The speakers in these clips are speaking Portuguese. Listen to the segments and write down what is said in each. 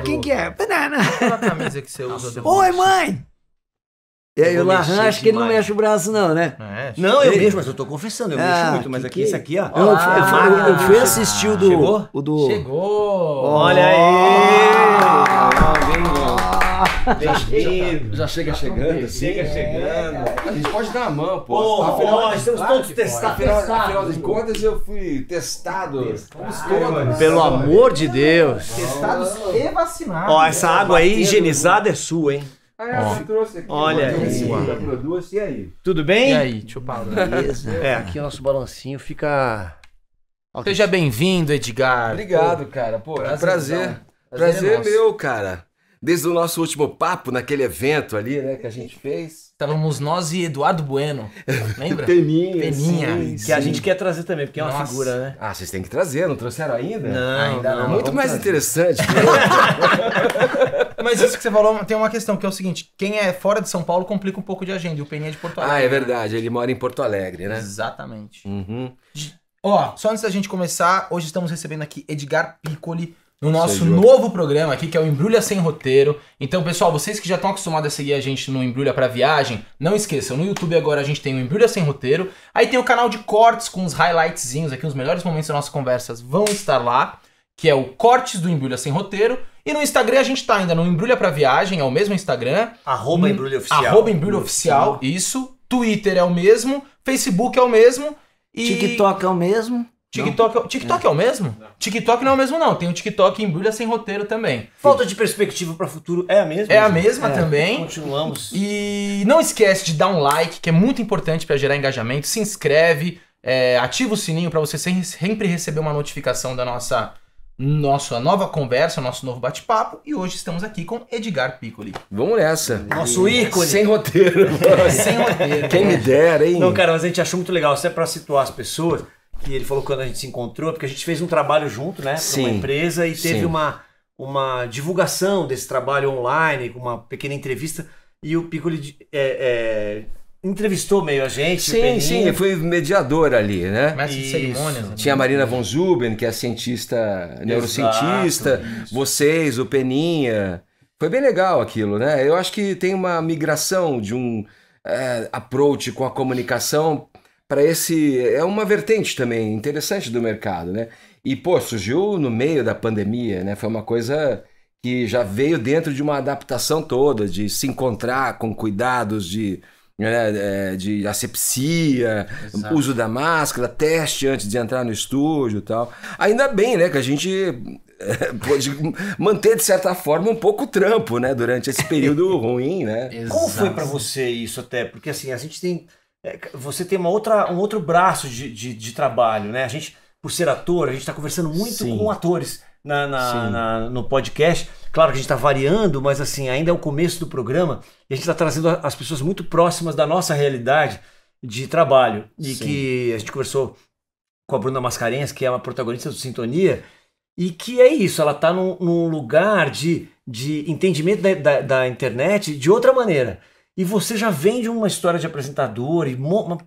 do... quem que é? Banana. Aquela camisa que você usa Oi, mãe! E aí, eu o Lahan, acho que ele não mexe o braço, não, né? É, não, não eu mexo, mas eu tô confessando, eu ah, mexo muito, mas aqui, isso aqui, ó. Eu, ah, eu, eu, fui ah, assistir o do. Chegou? O do... Chegou! Olha aí! Ah, Vestido. Já chega chegando, assim. Chega chegando. É, é, é. A gente pode dar a mão, pô. Porra, tá afinal, nós estamos todos testados. Afinal de contas, eu fui testado. Pelo amor de Deus. Testados e vacinados. Ó, essa água aí higienizada é sua, hein? Ah, é, trouxe aqui. Olha aí. Produz, e aí? Tudo bem? E aí, tio Paulo? Beleza. É. Aqui o nosso balancinho fica... Okay. Seja bem-vindo, Edgar. Obrigado, Pô, cara. Pô, prazer. Prazer, prazer, prazer meu, cara desde o nosso último papo naquele evento ali, né, que a gente fez. Estávamos nós e Eduardo Bueno, lembra? Peninha. Peninha. Sim, que sim. a gente quer trazer também, porque Nossa. é uma figura, né? Ah, vocês têm que trazer, não trouxeram ainda? Não, ainda não. não muito mais trazer. interessante. Mas isso que você falou tem uma questão, que é o seguinte: quem é fora de São Paulo complica um pouco de agenda, e o Peninha é de Porto Alegre. Ah, é né? verdade, ele mora em Porto Alegre, né? Exatamente. Uhum. Ó, só antes da gente começar, hoje estamos recebendo aqui Edgar Piccoli, no nosso novo programa aqui, que é o Embrulha Sem Roteiro. Então, pessoal, vocês que já estão acostumados a seguir a gente no Embrulha para Viagem, não esqueçam, no YouTube agora a gente tem o Embrulha Sem Roteiro. Aí tem o canal de cortes com os highlightzinhos aqui, os melhores momentos das nossas conversas vão estar lá, que é o Cortes do Embrulha Sem Roteiro. E no Instagram a gente tá ainda no Embrulha para Viagem, é o mesmo Instagram. Arroba em... Embrulha Oficial. Arroba Embrulha Oficial, isso. Twitter é o mesmo, Facebook é o mesmo. E... TikTok é o mesmo. TikTok, é não. TikTok é. é. o mesmo? Não. TikTok não é o mesmo, não. Tem o TikTok embrulha sem roteiro também. Falta de perspectiva para o futuro é a mesma? É a mesma é. também. Continuamos. E não esquece de dar um like, que é muito importante para gerar engajamento. Se inscreve, é, ativa o sininho para você sempre receber uma notificação da nossa nossa nova conversa, nosso novo bate-papo. E hoje estamos aqui com Edgar Piccoli. Vamos nessa. Nosso é. ícone. Sem roteiro. Sem roteiro. Quem me dera, hein? Não, cara, mas a gente achou muito legal. Isso é para situar as pessoas que ele falou quando a gente se encontrou, porque a gente fez um trabalho junto, né? Sim. Uma empresa e teve uma, uma divulgação desse trabalho online, com uma pequena entrevista. E o Piccoli é, é, entrevistou meio a gente. Sim, sim, ele foi mediador ali, né? Mestre de cerimônias. Né? Tinha a Marina von Zuben, que é cientista, neurocientista. Isso. Vocês, o Peninha. Foi bem legal aquilo, né? Eu acho que tem uma migração de um é, approach com a comunicação para esse. É uma vertente também interessante do mercado, né? E, pô, surgiu no meio da pandemia, né? Foi uma coisa que já veio dentro de uma adaptação toda, de se encontrar com cuidados de, né, é, de asepsia, Exato. uso da máscara, teste antes de entrar no estúdio e tal. Ainda bem, né, que a gente eh, pôde manter, de certa forma, um pouco o trampo, né, durante esse período ruim, né? Como foi para você isso até? Porque, assim, a gente tem... É, você tem uma outra, um outro braço de, de, de trabalho, né? A gente, por ser ator, a gente está conversando muito Sim. com atores na, na, na, no podcast. Claro que a gente está variando, mas assim, ainda é o começo do programa e a gente está trazendo as pessoas muito próximas da nossa realidade de trabalho. E Sim. que a gente conversou com a Bruna Mascarenhas, que é uma protagonista do Sintonia, e que é isso, ela está num, num lugar de, de entendimento da, da, da internet de outra maneira e você já vende uma história de apresentador e uma,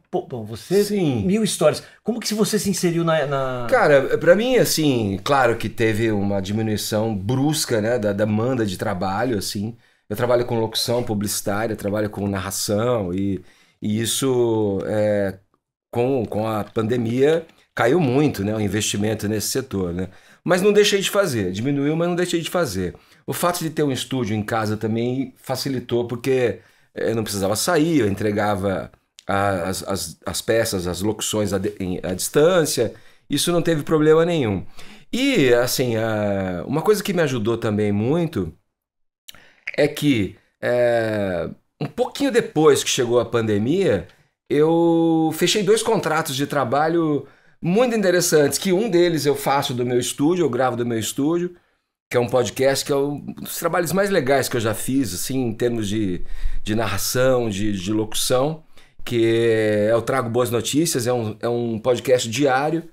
você Sim. mil histórias. Como que você se inseriu na, na... Cara, para mim assim, claro que teve uma diminuição brusca, né, da demanda de trabalho assim. Eu trabalho com locução publicitária, trabalho com narração e, e isso é, com, com a pandemia caiu muito, né, o investimento nesse setor, né? Mas não deixei de fazer, diminuiu, mas não deixei de fazer. O fato de ter um estúdio em casa também facilitou porque eu é, não precisava sair, eu entregava as, as, as peças, as locuções à, à distância. Isso não teve problema nenhum. E, assim, a, uma coisa que me ajudou também muito é que é, um pouquinho depois que chegou a pandemia, eu fechei dois contratos de trabalho muito interessantes, que um deles eu faço do meu estúdio, eu gravo do meu estúdio, que é um podcast que é um dos trabalhos mais legais que eu já fiz, assim, em termos de, de narração, de, de locução, que é Eu Trago Boas Notícias, é um, é um podcast diário,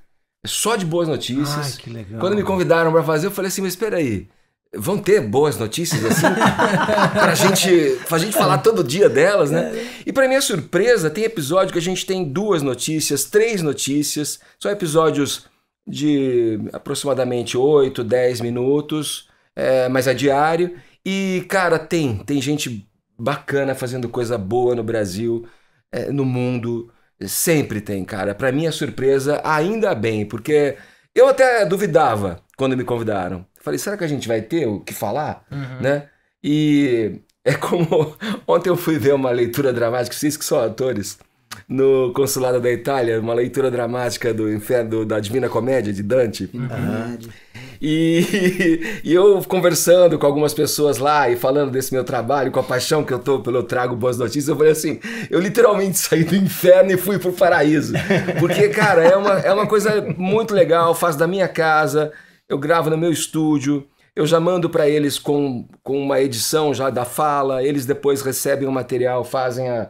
é só de boas notícias. Ai, que legal. Quando me convidaram para fazer, eu falei assim, mas espera aí, vão ter boas notícias assim pra gente, a gente falar todo dia delas, né? E para minha surpresa, tem episódio que a gente tem duas notícias, três notícias, são episódios de aproximadamente 8, 10 minutos, é, mas a é diário. E, cara, tem, tem gente bacana fazendo coisa boa no Brasil, é, no mundo, sempre tem, cara. Para minha surpresa, ainda bem, porque eu até duvidava quando me convidaram. Falei, será que a gente vai ter o que falar, uhum. né? E é como ontem eu fui ver uma leitura dramática, vocês que são atores, no Consulado da Itália, uma leitura dramática do Inferno da Divina Comédia de Dante. Uhum. uhum. E, e, eu conversando com algumas pessoas lá e falando desse meu trabalho, com a paixão que eu tô pelo Trago Boas Notícias, eu falei assim: eu literalmente saí do inferno e fui pro paraíso. Porque, cara, é uma, é uma coisa muito legal, faço da minha casa, eu gravo no meu estúdio. Eu já mando para eles com, com uma edição já da fala, eles depois recebem o material, fazem a,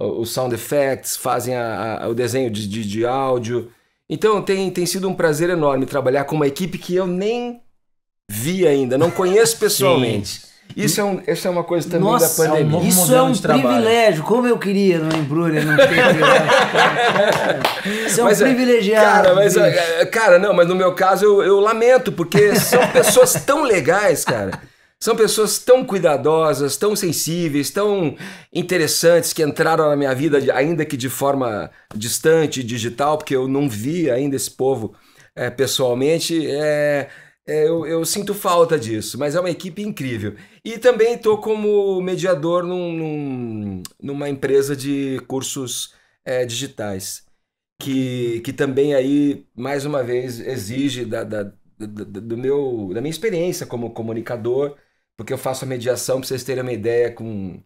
os sound effects, fazem a, a, o desenho de, de, de, áudio. Então tem, tem sido um prazer enorme trabalhar com uma equipe que eu nem vi ainda, não conheço pessoalmente. Isso é, um, isso é uma coisa também Nossa, da pandemia. É um isso é um privilégio. Como eu queria no Embrulha não é, ter privilégio. Isso é um mas, é, privilegiado. Cara, mas, é, cara, não, mas no meu caso eu, eu lamento, porque são pessoas tão legais, cara. São pessoas tão cuidadosas, tão sensíveis, tão interessantes que entraram na minha vida, ainda que de forma distante, digital, porque eu não vi ainda esse povo é, pessoalmente. É, é, eu, eu, sinto falta disso, mas é uma equipe incrível. E também estou como mediador num, num, numa empresa de cursos eh, digitais, que, que também aí, mais uma vez, exige da, da do meu, da minha experiência como comunicador porque eu faço a mediação, para vocês terem uma ideia, com,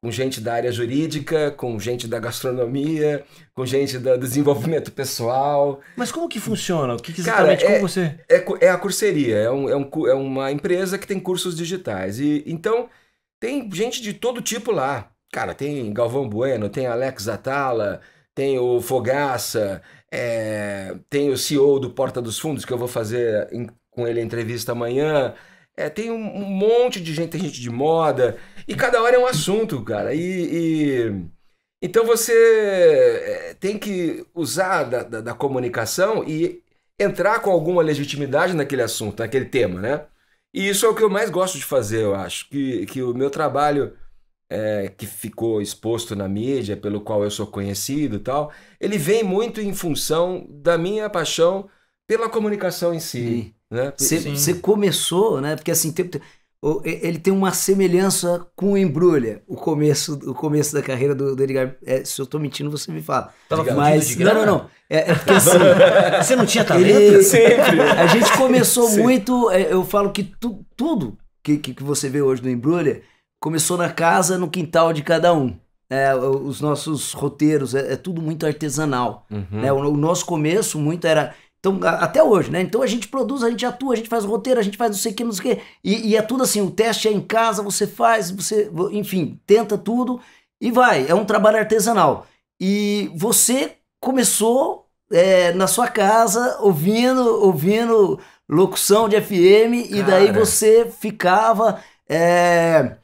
com gente da área jurídica, com gente da gastronomia, com gente do desenvolvimento pessoal. Mas como que funciona? O que, exatamente Cara, é, como você... É, é a curseria, é, um, é, um, é uma empresa que tem cursos digitais. e Então, tem gente de todo tipo lá. Cara, tem Galvão Bueno, tem Alex Atala, tem o Fogaça, é, tem o CEO do Porta dos Fundos, que eu vou fazer em, com ele a entrevista amanhã. É, tem um, monte de gente, tem gente de moda, e cada hora é um assunto, cara. E, e... então você é, tem que usar da, da, da, comunicação e entrar com alguma legitimidade naquele assunto, naquele tema, né? E isso é o que eu mais gosto de fazer, eu acho. Que, que o meu trabalho é, que ficou exposto na mídia, pelo qual eu sou conhecido e tal, ele vem muito em função da minha paixão pela comunicação em si. Sim né? Você começou, né? Porque assim, tem, ele tem uma semelhança com o Embrulha, o começo, o começo da carreira do, do Edgar. É, se eu estou mentindo, você me fala. Tava Mas, não, não, não. É, é porque assim. você não tinha talento? Ele, Sempre. A gente começou muito. É, eu falo que tu, tudo que, que, que, você vê hoje no Embrulha começou na casa, no quintal de cada um. É, os nossos roteiros, é, é, tudo muito artesanal. Uhum. Né? O, o nosso começo muito era então, até hoje, né? Então a gente produz, a gente atua, a gente faz roteiro, a gente faz não sei o que, não sei o que. E, e é tudo assim, o teste é em casa, você faz, você, enfim, tenta tudo e vai. É um trabalho artesanal. E você começou é, na sua casa ouvindo, ouvindo locução de FM Cara. e daí você ficava é,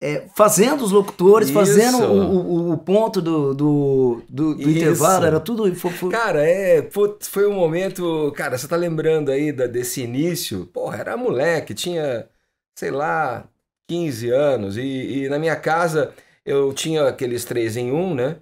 é, fazendo os locutores, Isso. fazendo o, o, o, ponto do, do, do, do intervalo, era tudo. Foi, foi... Cara, é, foi um momento. Cara, você tá lembrando aí da, desse início? Porra, era moleque, tinha, sei lá, 15 anos. E, e na minha casa eu tinha aqueles três em um, né?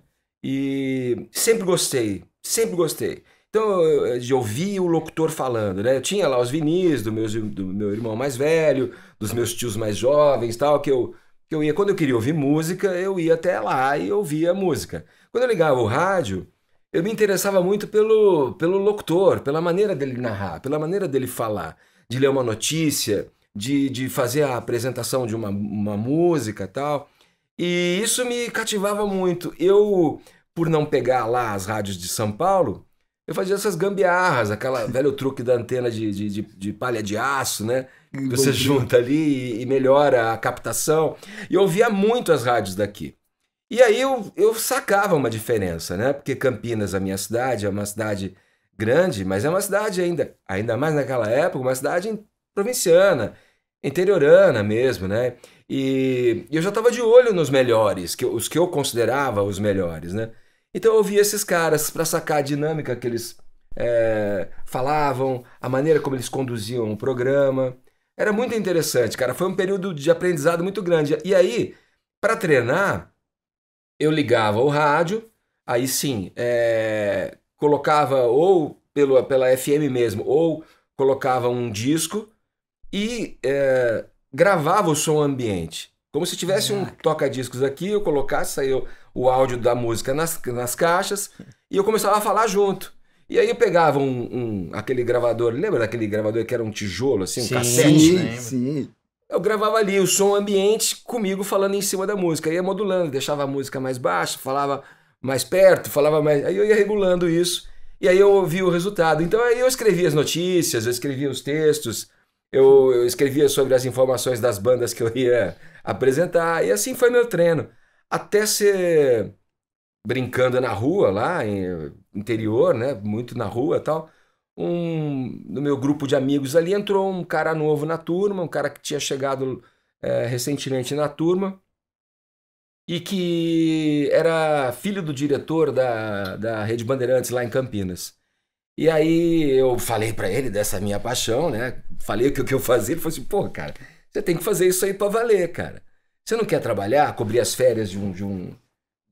E sempre gostei, sempre gostei. Então, de ouvir o locutor falando, né? Eu tinha lá os vinis do, meus, do meu irmão mais velho, dos meus tios mais jovens tal, que eu que eu ia, quando eu queria ouvir música, eu ia até lá e ouvia música. Quando eu ligava o rádio, eu me interessava muito pelo, pelo locutor, pela maneira dele narrar, pela maneira dele falar, de ler uma notícia, de, de fazer a apresentação de uma, uma música tal. E isso me cativava muito. Eu, por não pegar lá as rádios de São Paulo, eu fazia essas gambiarras, aquela velho truque da antena de, de, de, de palha de aço, né? você junta ali e, melhora a captação. E eu ouvia muito as rádios daqui. E aí eu, eu sacava uma diferença, né? Porque Campinas, a minha cidade, é uma cidade grande, mas é uma cidade ainda, ainda mais naquela época, uma cidade provinciana, interiorana mesmo, né? E, e eu já estava de olho nos melhores, que, os que eu considerava os melhores, né? Então eu ouvia esses caras para sacar a dinâmica que eles é, falavam, a maneira como eles conduziam o programa. Era muito interessante, cara. Foi um período de aprendizado muito grande. E aí, para treinar, eu ligava o rádio, aí sim, é, colocava ou pelo, pela FM mesmo, ou colocava um disco e é, gravava o som ambiente. Como se tivesse um toca-discos aqui, eu colocasse, saiu o áudio da música nas, nas caixas e eu começava a falar junto. E aí eu pegava um, um, aquele gravador, lembra daquele gravador que era um tijolo, assim, um sim, cassete? Né? Sim, Eu gravava ali o som ambiente comigo falando em cima da música. Ia modulando, deixava a música mais baixa, falava mais perto, falava mais. Aí eu ia regulando isso. E aí eu ouvia o resultado. Então aí eu escrevia as notícias, eu escrevia os textos, eu, eu escrevia sobre as informações das bandas que eu ia apresentar. E assim foi meu treino. Até ser brincando na rua lá, em, interior, né? Muito na rua tal. Um, no meu grupo de amigos ali entrou um cara novo na turma, um cara que tinha chegado é, recentemente na turma e que era filho do diretor da, da Rede Bandeirantes lá em Campinas. E aí eu falei para ele dessa minha paixão, né? Falei o que, eu fazia, ele falou assim, pô, cara, você tem que fazer isso aí para valer, cara. Você não quer trabalhar, cobrir as férias de um, de um,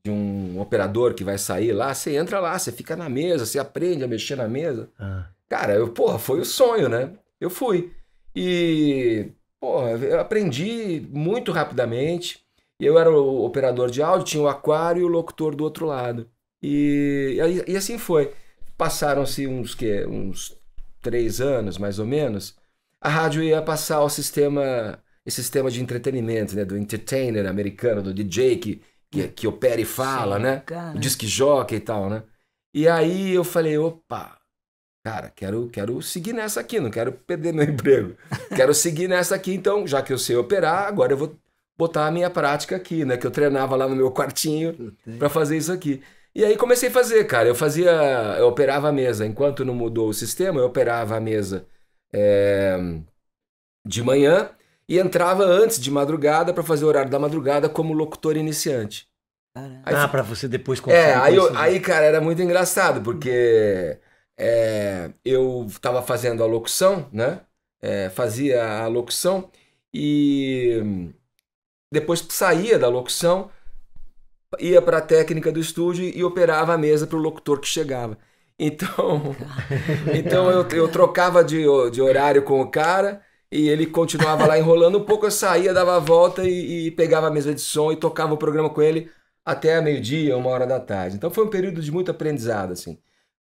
de um operador que vai sair lá, você entra lá, você fica na mesa, você aprende a mexer na mesa. Ah. Cara, eu, porra, foi o sonho, né? Eu fui. E, porra, eu aprendi muito rapidamente. Eu era o operador de áudio, tinha o aquário e o locutor do outro lado. E, e, e assim foi. Passaram-se uns, que, uns três anos, mais ou menos. A rádio ia passar o sistema, esse sistema de entretenimento, né? Do entertainer americano, do DJ que que, né? que opera e fala, Sim, né? Cara. O né? disque e tal, né? E aí eu falei, opa, cara, quero, quero seguir nessa aqui, não quero perder meu emprego. quero seguir nessa aqui, então, já que eu sei operar, agora eu vou botar a minha prática aqui, né? Que eu treinava lá no meu quartinho para fazer isso aqui. E aí comecei a fazer, cara. Eu fazia, eu operava a mesa. Enquanto não mudou o sistema, eu operava a mesa é, de manhã e entrava antes de madrugada para fazer o horário da madrugada como locutor iniciante. Aí, ah, para você depois É, aí, eu, aí, cara, era muito engraçado, porque é, eu estava fazendo a locução, né? É, fazia a locução e depois saía da locução, ia para a técnica do estúdio e operava a mesa para o locutor que chegava. Então, então eu, eu trocava de, de horário com o cara e ele continuava lá enrolando um pouco, eu saía, dava a volta e, e pegava a mesa de som e tocava o programa com ele até meio-dia, uma hora da tarde. Então foi um período de muito aprendizado, assim,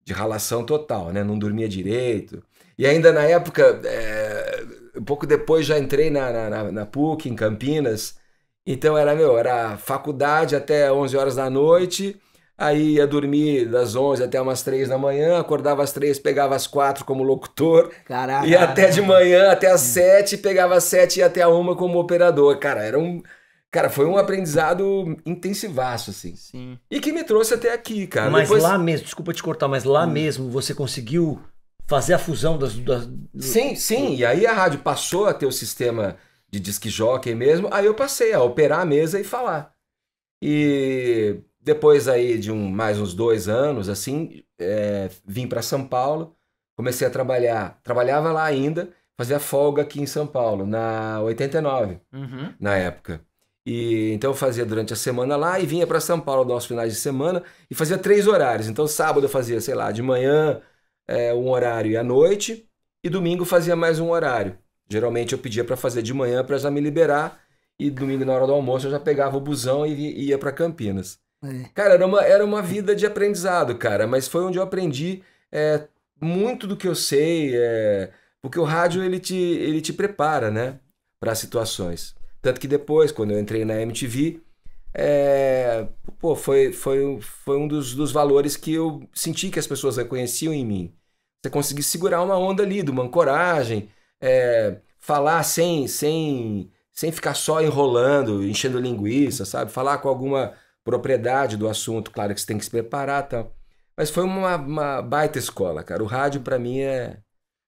de ralação total, né? Não dormia direito. E ainda na época, é, um pouco depois já entrei na, na, na, PUC, em Campinas. Então era, meu, era faculdade até 11 horas da noite Aí ia dormir das 11 até umas 3 da manhã, acordava às 3, pegava às 4 como locutor. Caraca. E até de manhã, até às 7, pegava às 7 e até a 1 como operador. Cara, era um. Cara, foi um aprendizado intensivaço, assim. Sim. E que me trouxe até aqui, cara. Mas Depois... lá mesmo, desculpa te cortar, mas lá hum. mesmo você conseguiu fazer a fusão das. das... Sim, sim. E aí a rádio passou a ter o sistema de disque jockey mesmo. Aí eu passei a operar a mesa e falar. E depois aí de um, mais uns dois anos, assim, é, vim para São Paulo, comecei a trabalhar. Trabalhava lá ainda, fazia folga aqui em São Paulo, na 89, uhum. na época. E então eu fazia durante a semana lá e vinha para São Paulo nos finais de semana e fazia três horários. Então sábado eu fazia, sei lá, de manhã é, um horário e à noite, e domingo fazia mais um horário. Geralmente eu pedia para fazer de manhã para já me liberar e domingo na hora do almoço eu já pegava o busão e ia para Campinas. É. Cara, era uma, era uma vida de aprendizado, cara, mas foi onde eu aprendi é, muito do que eu sei, é, porque o rádio ele te, ele te prepara, né, para situações. Tanto que depois, quando eu entrei na MTV, é, pô, foi, foi, foi um dos, dos valores que eu senti que as pessoas reconheciam em mim. Você conseguir segurar uma onda ali, de uma ancoragem, é, falar sem, sem, sem ficar só enrolando, enchendo linguiça, sabe? Falar com alguma propriedade do assunto, claro que você tem que se preparar tal. Mas foi uma, uma baita escola, cara. O rádio para mim é.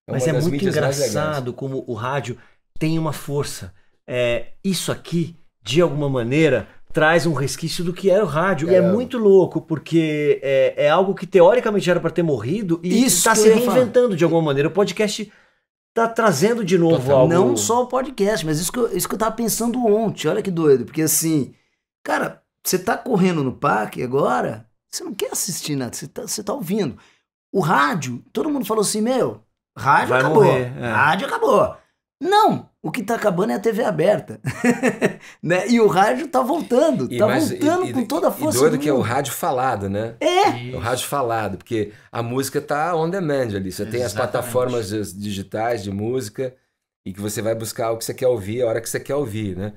é Mas é muito engraçado como o rádio tem uma força. É, isso aqui, de alguma maneira, traz um resquício do que era o rádio. É. E é muito louco, porque é, é algo que teoricamente era para ter morrido e está se reinventando de alguma maneira. O podcast está trazendo de novo Total. algo. Não só o podcast, mas isso que eu, isso que eu tava pensando ontem. Olha que doido, porque assim, cara, você tá correndo no parque agora, você não quer assistir nada, você tá, você tá ouvindo. O rádio, todo mundo falou assim, meu, rádio Vai acabou, morrer, é. rádio acabou. Não, o que tá acabando é a TV aberta. né? E o rádio tá voltando, e, tá mas, voltando e, com toda a força. E doido do que é o rádio falado, né? É. é. O rádio falado, porque a música tá on demand ali. Você Exatamente. tem as plataformas eh, digitais de música e que você vai buscar o que você quer ouvir a hora que você quer ouvir, né?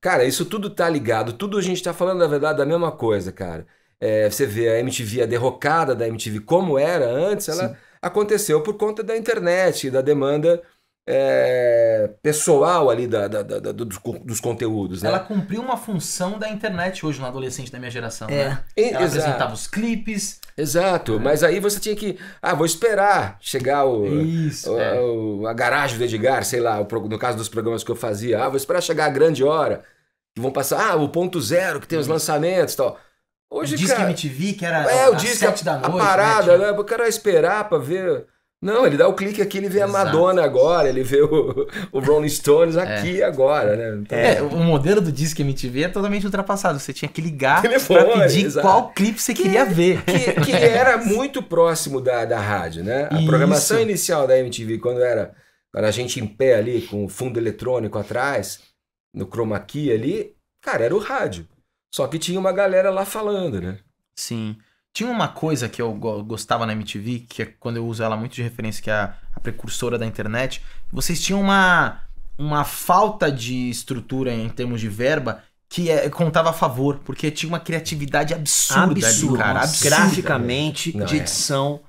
Cara, isso tudo tá ligado. Tudo a gente tá falando, na verdade, da mesma coisa, cara. É, você vê a MTV, a derrocada da MTV, como era antes, ela Sim. aconteceu por conta da internet, da demanda é, pessoal ali da, da, da, dos, dos, conteúdos. Né? Ela cumpriu uma função da internet hoje no adolescente da minha geração, é. né? Ela Exato. apresentava os clipes. Exato, é. mas aí você tinha que. Ah, vou esperar chegar o, Isso, o, é. o a garagem do Edgar, sei lá, no caso dos programas que eu fazia. Ah, vou esperar chegar a grande hora, que vão passar. Ah, o ponto zero, que tem os lançamentos e tal. Hoje, o Disque cara, MTV, que era é, o sete da noite. A né, parada, né? Tipo... né? O cara esperar pra ver não, ele dá o clique aqui, ele vê Exato. a Madonna agora, ele vê o, o Rolling Stones é. aqui é. agora, né? Então, é, o modelo do Disque MTV é totalmente ultrapassado. Você tinha que ligar Telefone, pra pedir exato. qual clipe você que, queria ver. Que, que era muito próximo da, da rádio, né? A Isso. programação inicial da MTV, quando era, quando a gente em pé ali, com o fundo eletrônico atrás, no chroma key ali, cara, era o rádio. Só que tinha uma galera lá falando, né? Sim. Tinha uma coisa que eu gostava na MTV, que é quando eu uso ela muito de referência, que é a, precursora da internet. Vocês tinham uma, uma falta de estrutura em termos de verba que é, contava a favor, porque tinha uma criatividade absurda, absurda ali, cara. Absurda. Graficamente, Não, de é. edição,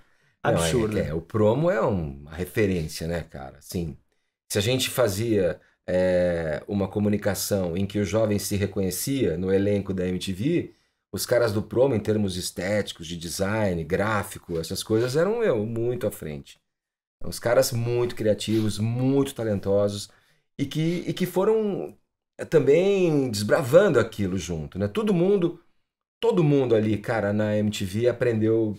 é absurda. Não, é, o promo é uma referência, né, cara? Assim, se a gente fazia é, uma comunicação em que o jovem se reconhecia no elenco da MTV os caras do promo, em termos estéticos, de design, gráfico, essas coisas, eram eu, muito à frente. Os caras muito criativos, muito talentosos e que, e que foram eh, também desbravando aquilo junto, né? Todo mundo, todo mundo ali, cara, na MTV aprendeu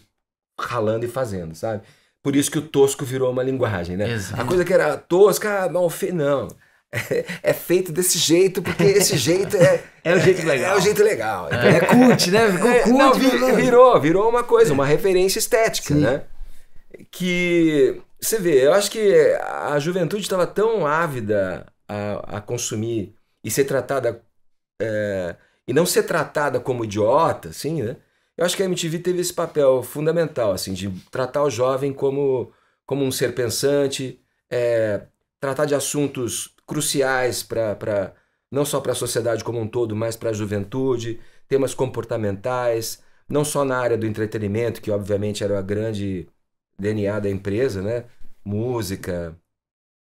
ralando e fazendo, sabe? Por isso que o tosco virou uma linguagem, né? Exato. A coisa que era tosca, mal feito não. É, é feito desse jeito, porque esse jeito é. é o jeito legal. É, é o jeito legal. É, é cult, né? Ficou é, cult. Não, né? virou, virou uma coisa, uma referência estética, Sim. né? Que. Você vê, eu acho que a juventude estava tão ávida a, a, consumir e ser tratada. É, e não ser tratada como idiota, assim, né? Eu acho que a MTV teve esse papel fundamental, assim, de tratar o jovem como, como um ser pensante, é, tratar de assuntos cruciais para não só para a sociedade como um todo, mas para a juventude, temas comportamentais, não só na área do entretenimento, que obviamente era a grande DNA da empresa, né? Música,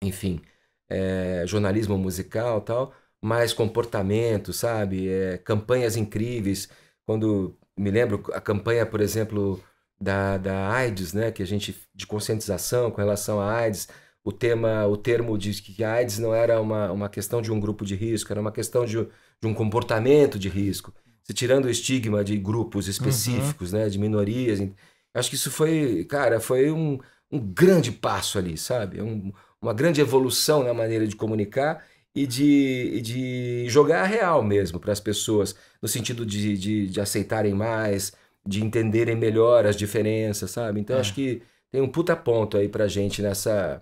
enfim, é, jornalismo musical tal, mas comportamento, sabe? É, campanhas incríveis. Quando me lembro a campanha, por exemplo, da, da AIDS, né? Que a gente de conscientização com relação à AIDS, o tema, o termo diz que AIDS não era uma, uma questão de um grupo de risco, era uma questão de, de um comportamento de risco. Se tirando o estigma de grupos uhum. específicos, uhum. né, de minorias. Acho que isso foi, cara, foi um, um grande passo ali, sabe? É um, uma grande evolução na maneira de comunicar e de, de jogar a real mesmo para as pessoas, no sentido de, de, de, aceitarem mais, de entenderem melhor as diferenças, sabe? Então é. acho que tem um puta ponto aí para gente nessa,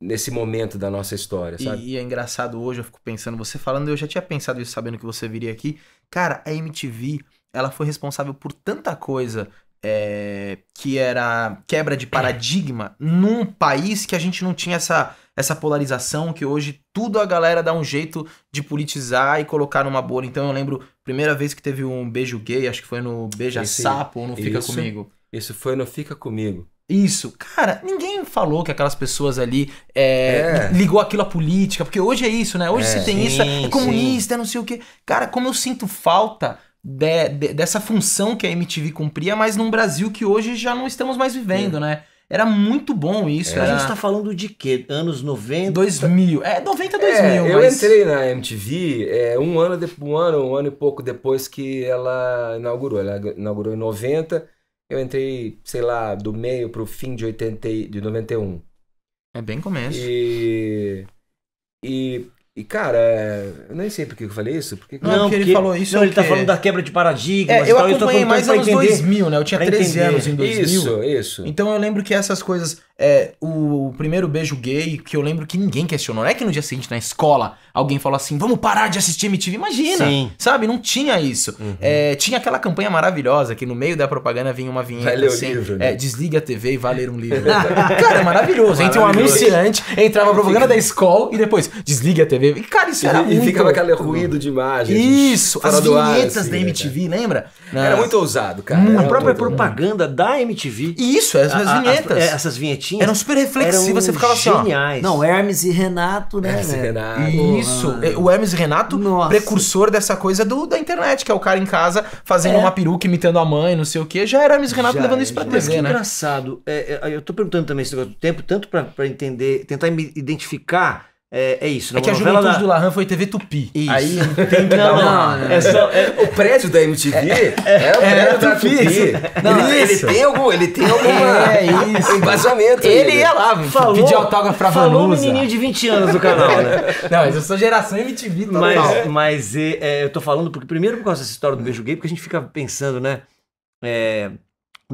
nesse momento da nossa história, sabe? E, e, é engraçado hoje, eu fico pensando, você falando, eu já tinha pensado isso sabendo que você viria aqui. Cara, a MTV, ela foi responsável por tanta coisa é, que era quebra de paradigma num país que a gente não tinha essa, essa polarização, que hoje tudo a galera dá um jeito de politizar e colocar numa bolha. Então eu lembro, primeira vez que teve um beijo gay, acho que foi no Beija Sapo ou no Fica isso, Comigo. Isso foi no Fica Comigo. Isso. Cara, ninguém falou que aquelas pessoas ali é, é. ligou aquilo à política, porque hoje é isso, né? Hoje é, se tem sim, isso, é comunista, sim. não sei o quê. Cara, como eu sinto falta de, de, dessa função que a MTV cumpria, mas num Brasil que hoje já não estamos mais vivendo, é. né? Era muito bom isso. É. Era... A gente tá falando de quê? Anos 90? 2000. É, 90, 2000. É, eu mas... entrei na MTV é, um, ano de, um ano, um ano e pouco depois que ela inaugurou. Ela inaugurou em 90 eu entrei, sei lá, do meio pro fim de, 80, de 91. É bem começo. E. E. E, cara, eu nem sei por que eu falei isso. Porque... Não, não porque, ele falou isso. Não, é ele tá falando da quebra de paradigmas. É, eu, então, eu tô mais anos 2000, né? Eu tinha 13 anos em 2000. Isso, isso. Então eu lembro que essas coisas é, o, o, primeiro beijo gay, que eu lembro que ninguém questionou. Não é que no dia seguinte, na escola, alguém falou assim: vamos parar de assistir MTV. Imagina! Sim. Sabe? Não tinha isso. Uhum. É, tinha aquela campanha maravilhosa que no meio da propaganda vinha uma vinheta Valeu assim: livro, é, né? desliga a TV e vai ler um livro. cara, é maravilhoso. Entre um anunciante, entrava a propaganda da escola e depois desliga a TV. E, cara, isso era. E muito... ficava aquele ruído de imagem. Isso! As vinhetas ar, assim, da né, MTV, lembra? Era muito ousado, cara. Hum, a própria propaganda da MTV. Isso, essas a, vinhetas. É, essas vinhetinhas tinha. Eram super reflexivos eram você ficava geniais. assim. Geniais. Não, Hermes e Renato, né? Hermes e Renato. Isso. Mano. O Hermes e Renato, Nossa. precursor dessa coisa do, da internet, que é o cara em casa fazendo é. uma peruca, imitando a mãe, não sei o quê. Já era Hermes e Renato já, levando é isso pra TV, que né? engraçado. É, é, eu tô perguntando também esse negócio do tempo, tanto para entender, tentar identificar é, é isso. É que a Juventude da... do Lahan foi TV Tupi. Isso. Aí tem que não, não, não, é só, é... O prédio da MTV é, é, é, o é, é prédio da Tupi. Não, ele, ele, tem algum, ele tem alguma... É isso. embasamento. Ele, ele né? ia lá falou, pedir autógrafo pra Falou Vanusa. menininho de 20 anos do canal, né? não, mas eu sou geração MTV total. Tá mas, mas eu tô falando, porque primeiro por causa dessa história do beijo gay, porque a gente fica pensando, né? É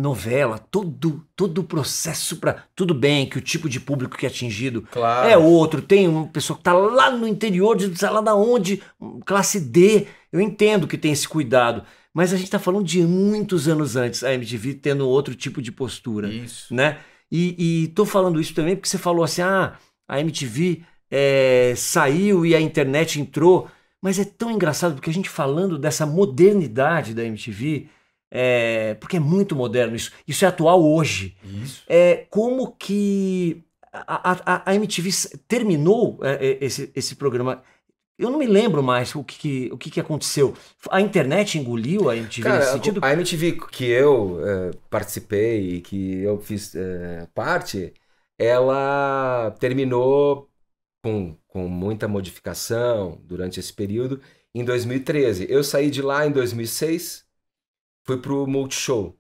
novela, todo todo o processo para tudo bem que o tipo de público que é atingido é claro. é outro, tem uma pessoa que tá lá no interior, de sei lá da onde, classe D, eu entendo que tem esse cuidado, mas a gente tá falando de muitos anos antes, a MTV tendo outro tipo de postura, isso. né? E, e tô falando isso também porque você falou assim, ah, a MTV é, eh, saiu e a internet entrou, mas é tão engraçado porque a gente falando dessa modernidade da MTV, é, porque é muito moderno isso, isso é atual hoje. Isso. É, como que a, a, a MTV terminou é, é, esse, esse programa? Eu não me lembro mais o que, o que, aconteceu. A internet engoliu a MTV Cara, nesse sentido? A MTV que eu é, participei e que eu fiz é, parte, ela terminou com, com muita modificação durante esse período em 2013. Eu saí de lá em 2006 Fui pro Multishow.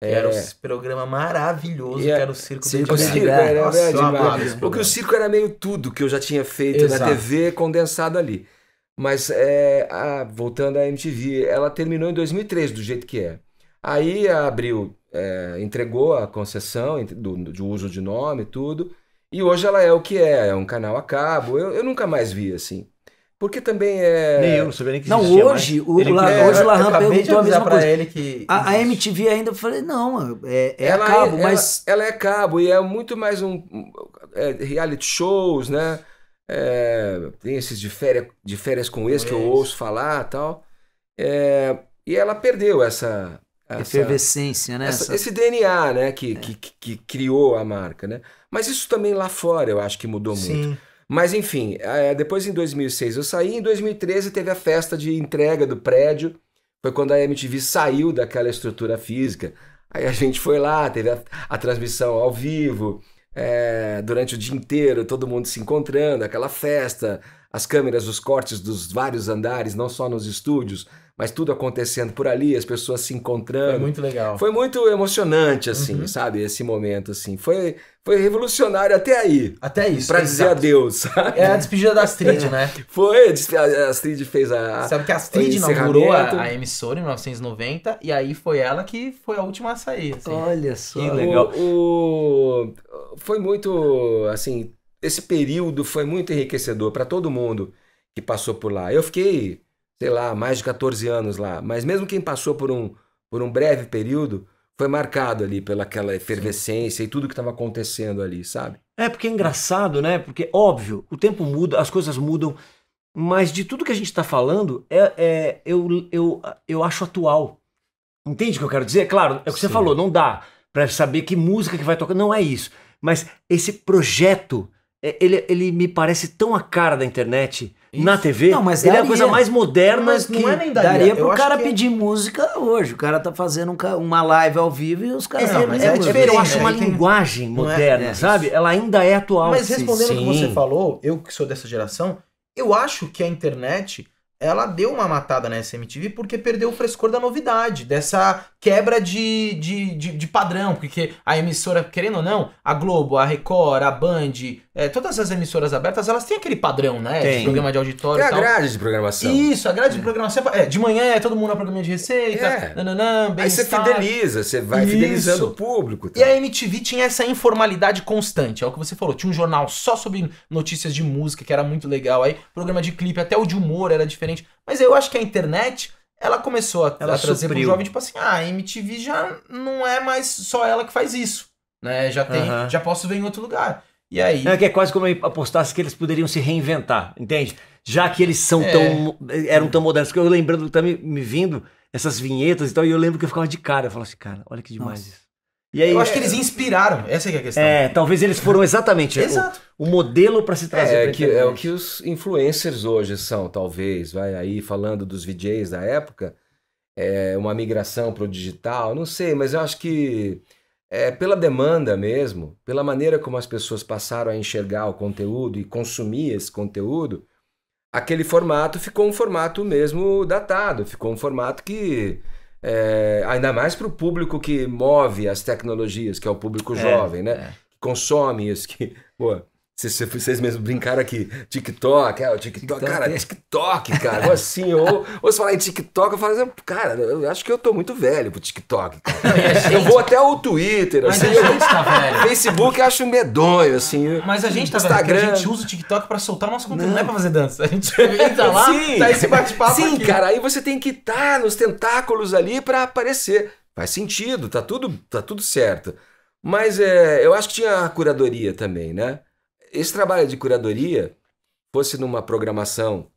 É... Era um programa maravilhoso, yeah. É que era o Circo, circo de Circo, era, Nossa, verdade, Porque o circo era meio tudo que eu já tinha feito Exato. na TV condensado ali. Mas, é, a, voltando à MTV, ela terminou em 2003, do jeito que é. Aí abriu, é, entregou a concessão do, de uso de nome e tudo. E hoje ela é o que é, é um canal a cabo. Eu, eu nunca mais vi, assim. Porque também é. Nem eu não sabia nem que Não, hoje, mais. o, ele, La, é, hoje o Lahan perguntou a mesma coisa. Ele que a, a, MTV ainda, eu falei, não, é, é ela cabo, é, mas. Ela, ela, é cabo e é muito mais um. É, reality shows, né? É, tem esses de férias, de férias com ex que eu ouço falar tal. É, e ela perdeu essa. essa Efervescência, né? Essa, essa... Esse DNA, né? Que, é. que, que, que, criou a marca, né? Mas isso também lá fora eu acho que mudou Sim. muito mas enfim, eh, depois em 2006 eu saí, em 2013 teve a festa de entrega do prédio, foi quando a MTV saiu daquela estrutura física. Aí a gente foi lá, teve a, a transmissão ao vivo, é, durante o dia inteiro, todo mundo se encontrando, aquela festa, as câmeras, os cortes dos vários andares, não só nos estúdios, mas tudo acontecendo por ali, as pessoas se encontrando. Foi muito legal. Foi muito emocionante, assim, uhum. sabe? Esse momento, assim. Foi, foi revolucionário até aí. Até isso. Pra dizer exato. adeus, sabe? É a despedida da Astrid, né? foi, a Astrid fez a. Sabe que a Astrid inaugurou a, a, emissora em 1990 e aí foi ela que foi a última a sair. Assim. Olha só. Que legal. O, o, foi muito, assim, esse período foi muito enriquecedor para todo mundo que passou por lá. Eu fiquei sei lá, mais de 14 anos lá. Mas mesmo quem passou por um, por um breve período foi marcado ali pelaquela efervescência Sim. e tudo que estava acontecendo ali, sabe? É, porque é engraçado, né? Porque, óbvio, o tempo muda, as coisas mudam, mas de tudo que a gente está falando, é, é, eu, eu, eu acho atual. Entende o que eu quero dizer? Claro, é o que Sim. você falou, não dá para saber que música que vai tocar, não é isso. Mas esse projeto, é, ele, ele me parece tão a cara da internet isso. Na TV? Não, mas daria, ele é a coisa mais moderna mas que não é nem daria. Daria pro cara que... É. pedir música hoje. O cara tá fazendo uma live ao vivo e os caras... É, é, é diferente. Eu acho né? uma linguagem é? moderna, é. sabe? Ela ainda é atual. Mas respondendo o que você falou, eu que sou dessa geração, eu acho que a internet ela deu uma matada na SMTV porque perdeu o frescor da novidade, dessa quebra de, de, de, de padrão, porque a emissora, querendo ou não, a Globo, a Record, a Band, é, todas as emissoras abertas, elas têm aquele padrão, né? Tem. De programa de auditório. É a grade de programação. Isso, a grade é. de programação. É, de manhã é todo mundo na programa de receita. É. Nananã, Aí você fideliza, você vai Isso. fidelizando o público. Tá? E a MTV tinha essa informalidade constante, é o que você falou. Tinha um jornal só sobre notícias de música, que era muito legal. Aí, programa de clipe, até o de humor era diferente diferente. Mas eu acho que a internet, ela começou a, ela a trazer para pro jovem, tipo assim, ah, a MTV já não é mais só ela que faz isso, né? Já tem, uhum. já posso ver em outro lugar. E aí... É que é quase como apostasse que eles poderiam se reinventar, entende? Já que eles são é. tão, eram tão modernos. Porque eu lembrando, tá me, me vindo essas vinhetas e tal, e eu lembro que eu ficava de cara, eu falava assim, cara, olha que demais Nossa. isso. E aí, eu acho é que eles inspiraram, essa é a questão. É, talvez eles foram exatamente é, Exato. O, o modelo para se trazer. É, é, que, é o que os influencers hoje são, talvez. Vai aí falando dos VJs da época, é uma migração para o digital, não sei, mas eu acho que é pela demanda mesmo, pela maneira como as pessoas passaram a enxergar o conteúdo e consumir esse conteúdo, aquele formato ficou um formato mesmo datado, ficou um formato que é, ainda mais para o público que move as tecnologias, que é o público é, jovem, né? É. Consome isso que. Pô, vocês, vocês mesmos brincaram aqui, TikTok, é, o TikTok, TikTok cara, é. TikTok, cara, assim, ou, ou se falar em TikTok, eu falo assim, cara, eu acho que eu tô muito velho pro TikTok, gente... Eu vou até o Twitter, Mas assim, a gente tá velho. Facebook eu acho medonho, assim. Mas a gente tá Instagram... velho, a gente usa o TikTok pra soltar o nosso conteúdo, não, não é pra fazer dança. A gente entra lá, Sim. tá esse bate-papo Sim, aqui. cara, aí você tem que estar tá nos tentáculos ali pra aparecer. Faz sentido, tá tudo, tá tudo certo. Mas é, eu acho que tinha a curadoria também, né? esse trabalho de curadoria fosse numa programação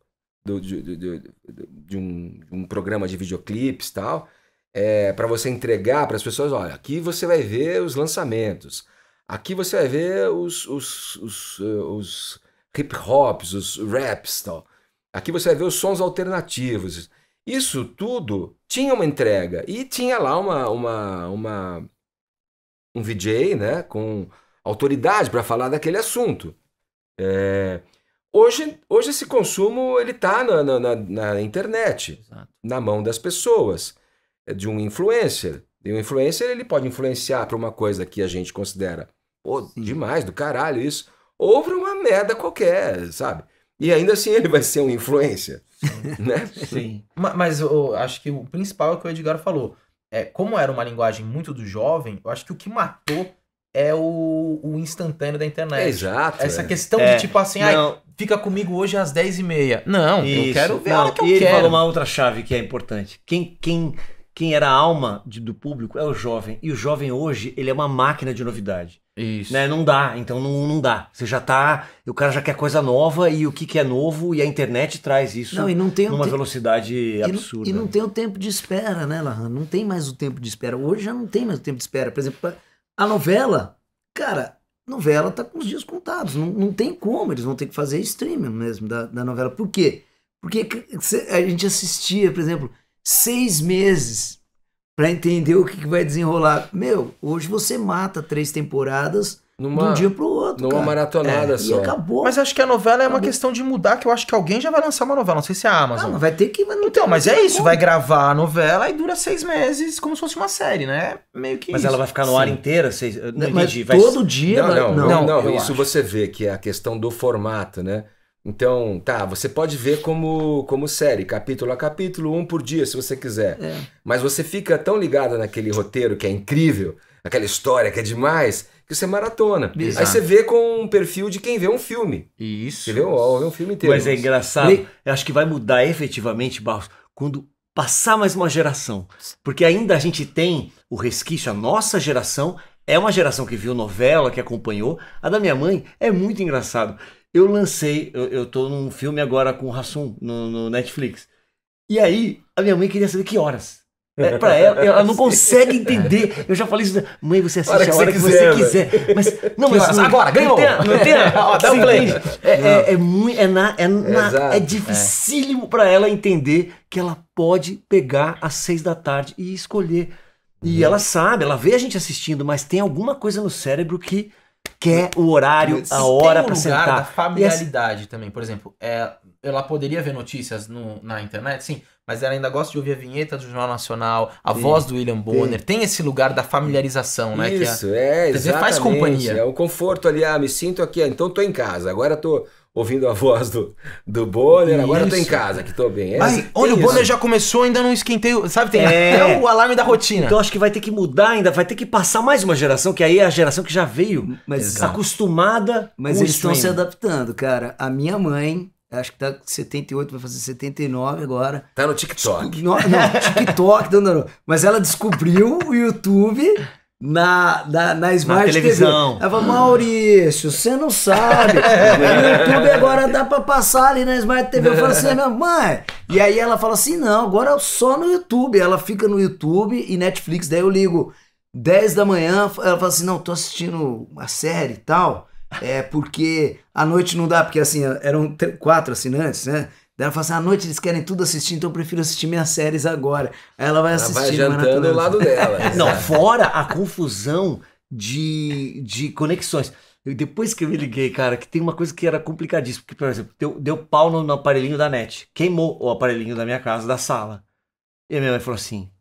do, de, de, de, de, um, um programa de videoclipes tal, é, para você entregar para as pessoas, olha, aqui você vai ver os lançamentos, aqui você vai ver os, os, os, eh, os hip hops, os raps tal, aqui você vai ver os sons alternativos. Isso tudo tinha uma entrega e tinha lá uma, uma, uma um VJ, né, com autoridade para falar daquele assunto. É, hoje, hoje esse consumo ele está na, na, na, internet, Exato. na mão das pessoas, é, de um influencer. E o um influencer ele pode influenciar para uma coisa que a gente considera pô, demais do caralho isso, ou para uma merda qualquer, sabe? E ainda assim ele vai ser um influencer, Sim. né? Sim. Mas eu acho que o principal é o que o Edgar falou. É, como era uma linguagem muito do jovem, eu acho que o que matou é o, o instantâneo da internet. Exato. Essa é. questão é. de tipo assim, ai, fica comigo hoje às 10h30. Não, Isso. eu quero ver não, a hora que eu ele quero. falou uma outra chave que é importante. Quem, quem, quem era a alma de, do público é o jovem. E o jovem hoje, ele é uma máquina de novidade. Isso. Né? Não dá, então não, não dá. Você já tá. O cara já quer coisa nova e o que, que é novo e a internet traz isso não, e não tem numa te... velocidade e absurda. Não, e não tem o tempo de espera, né, Lahan? Não tem mais o tempo de espera. Hoje já não tem mais o tempo de espera. Por exemplo, a novela, cara, novela tá com os dias contados. Não, não tem como, eles vão ter que fazer streaming mesmo da, da novela. Por quê? Porque a gente assistia, por exemplo, seis meses para entender o que, que vai desenrolar. Meu, hoje você mata três temporadas numa, de um dia pro outro. Numa cara. maratonada é, só. E acabou. Mas acho que a novela é acabou. uma questão de mudar, que eu acho que alguém já vai lançar uma novela. Não sei se é a Amazon. Não, vai ter que. não então, mas é isso. Vai gravar a novela e dura seis meses, como se fosse uma série, né? Meio que. Mas isso. ela vai ficar no Sim. ar inteira? Seis... Não, mas entendi. Vai... Todo dia. Não, não, não, não, não isso acho. você vê que é a questão do formato, né? Então, tá, você pode ver como, como série, capítulo a capítulo, um por dia, se você quiser. É. Mas você fica tão ligado naquele roteiro que é incrível, aquela história que é demais, que você maratona. Exato. Aí você vê com um perfil de quem vê um filme. Isso. Você vê um filme inteiro. Mas é engraçado. Le... Eu acho que vai mudar efetivamente, Barros, quando passar mais uma geração. Porque ainda a gente tem o resquício, a nossa geração é uma geração que viu novela, que acompanhou. A da minha mãe é muito engraçado. Eu lancei, eu, eu tô num filme agora com o Rassum no, no Netflix. E aí, a minha mãe queria saber que horas. É, pra ela, ela não consegue entender. Eu já falei isso. Mãe, você assiste hora a hora que, você, que quiser, você quiser. Mas, não, mas não, agora, ganhou! Não tem, não dá um play. É, é, é muito, é, na, é, na, é, é dificílimo é. pra ela entender que ela pode pegar às seis da tarde e escolher. E uhum. ela sabe, ela vê a gente assistindo, mas tem alguma coisa no cérebro que quer o horário, a hora um para sentar. Da familiaridade essa... também, por exemplo, é, ela poderia ver notícias no, na internet, sim mas ela ainda gosta de ouvir a vinheta do Jornal Nacional, a sim, voz do William Bonner. Sim. Tem esse lugar da familiarização, né? Isso, que a é, TV faz companhia. É o conforto ali, ah, me sinto aqui, ah, então tô em casa. Agora tô ouvindo a voz do, do Bonner, agora tô em casa, que tô bem. É, mas olha, o Bonner já começou, ainda não esquentei, sabe? Tem é. até o alarme da rotina. Então acho que vai ter que mudar ainda, vai ter que passar mais uma geração, que aí é a geração que já veio, mas acostumada. Mas eles estão se adaptando, cara. A minha mãe Acho que tá 78, vai fazer 79 agora. Tá no TikTok. Não, não TikTok, não, não, não. Mas ela descobriu o YouTube na, na, na Smart na televisão. TV. Ela falou, Maurício, você não sabe. o YouTube agora dá pra passar ali na Smart TV. Eu falo assim, minha mãe. E aí ela fala assim, não, agora é só no YouTube. Ela fica no YouTube e Netflix. Daí eu ligo 10 da manhã. Ela fala assim, não, tô assistindo a série e tal é porque à noite não dá, porque assim, eram quatro assinantes, né? Daí ela fala assim, à noite eles querem tudo assistir, então eu prefiro assistir minhas séries agora. Aí ela vai ela assistir. Vai jantando do lado dela. não, fora a confusão de, de conexões. Eu, depois que eu me liguei, cara, que tem uma coisa que era complicadíssima. Porque, por exemplo, deu, deu pau no, no aparelhinho da net. Queimou o aparelhinho da minha casa, da sala. E a minha mãe falou assim,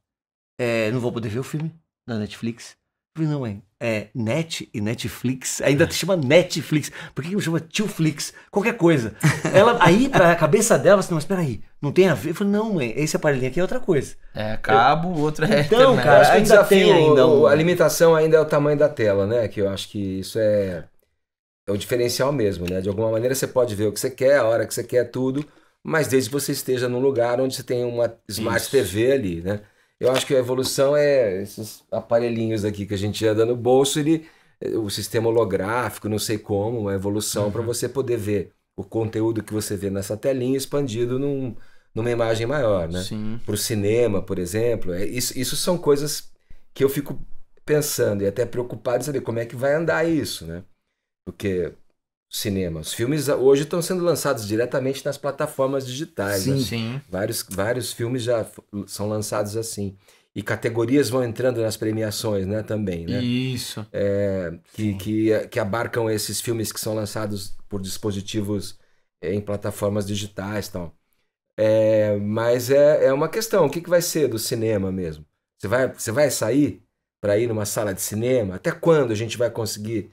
é, não vou poder ver o filme na Netflix. Não mãe. É. é Net e Netflix. Ainda é. te chama Netflix. Por que, que me chama Flix? Qualquer coisa. Ela, aí, pra cabeça dela, assim, mas peraí, não tem a ver? Eu falei, não, mãe, é, esse aparelhinho aqui é outra coisa. É, cabo, eu... outra é. Então, cara, acho que ainda tem ainda. Um... A limitação ainda é o tamanho da tela, né? Que eu acho que isso é. É o diferencial mesmo, né? De alguma maneira você pode ver o que você quer, a hora que você quer, tudo, mas desde que você esteja num lugar onde você tem uma Smart isso. TV ali, né? Eu acho que a evolução é esses aparelhinhos aqui que a gente ia dando no bolso, ele, eh, o sistema holográfico, não sei como, a evolução uhum. para você poder ver o conteúdo que você vê nessa telinha expandido num, numa imagem maior, né? Para o cinema, por exemplo. É, isso, isso são coisas que eu fico pensando e até preocupado em saber como é que vai andar isso, né? Porque cinema. Os filmes hoje estão sendo lançados diretamente nas plataformas digitais. Sim, né? sim. Vários, vários filmes já são lançados assim. E categorias vão entrando nas premiações, né? Também, né? Isso. É, que, que, que, abarcam esses filmes que são lançados por dispositivos em plataformas digitais tal. É, mas é, é uma questão. O que, que vai ser do cinema mesmo? Você vai, você vai sair para ir numa sala de cinema? Até quando a gente vai conseguir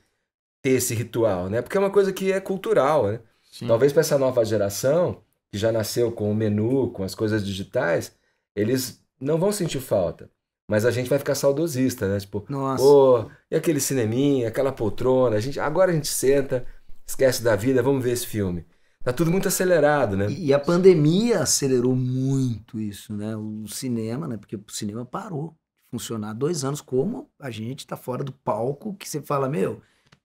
ter esse ritual, né? Porque é uma coisa que é cultural, né? Sim. Talvez para essa nova geração, que já nasceu com o menu, com as coisas digitais, eles não vão sentir falta. Mas a gente vai ficar saudosista, né? Tipo, Nossa. pô, e aquele cineminha, aquela poltrona, a gente, agora a gente senta, esquece da vida, vamos ver esse filme. Tá tudo muito acelerado, né? E a pandemia acelerou muito isso, né? O cinema, né? Porque o cinema parou de funcionar dois anos. Como a gente tá fora do palco que você fala, meu,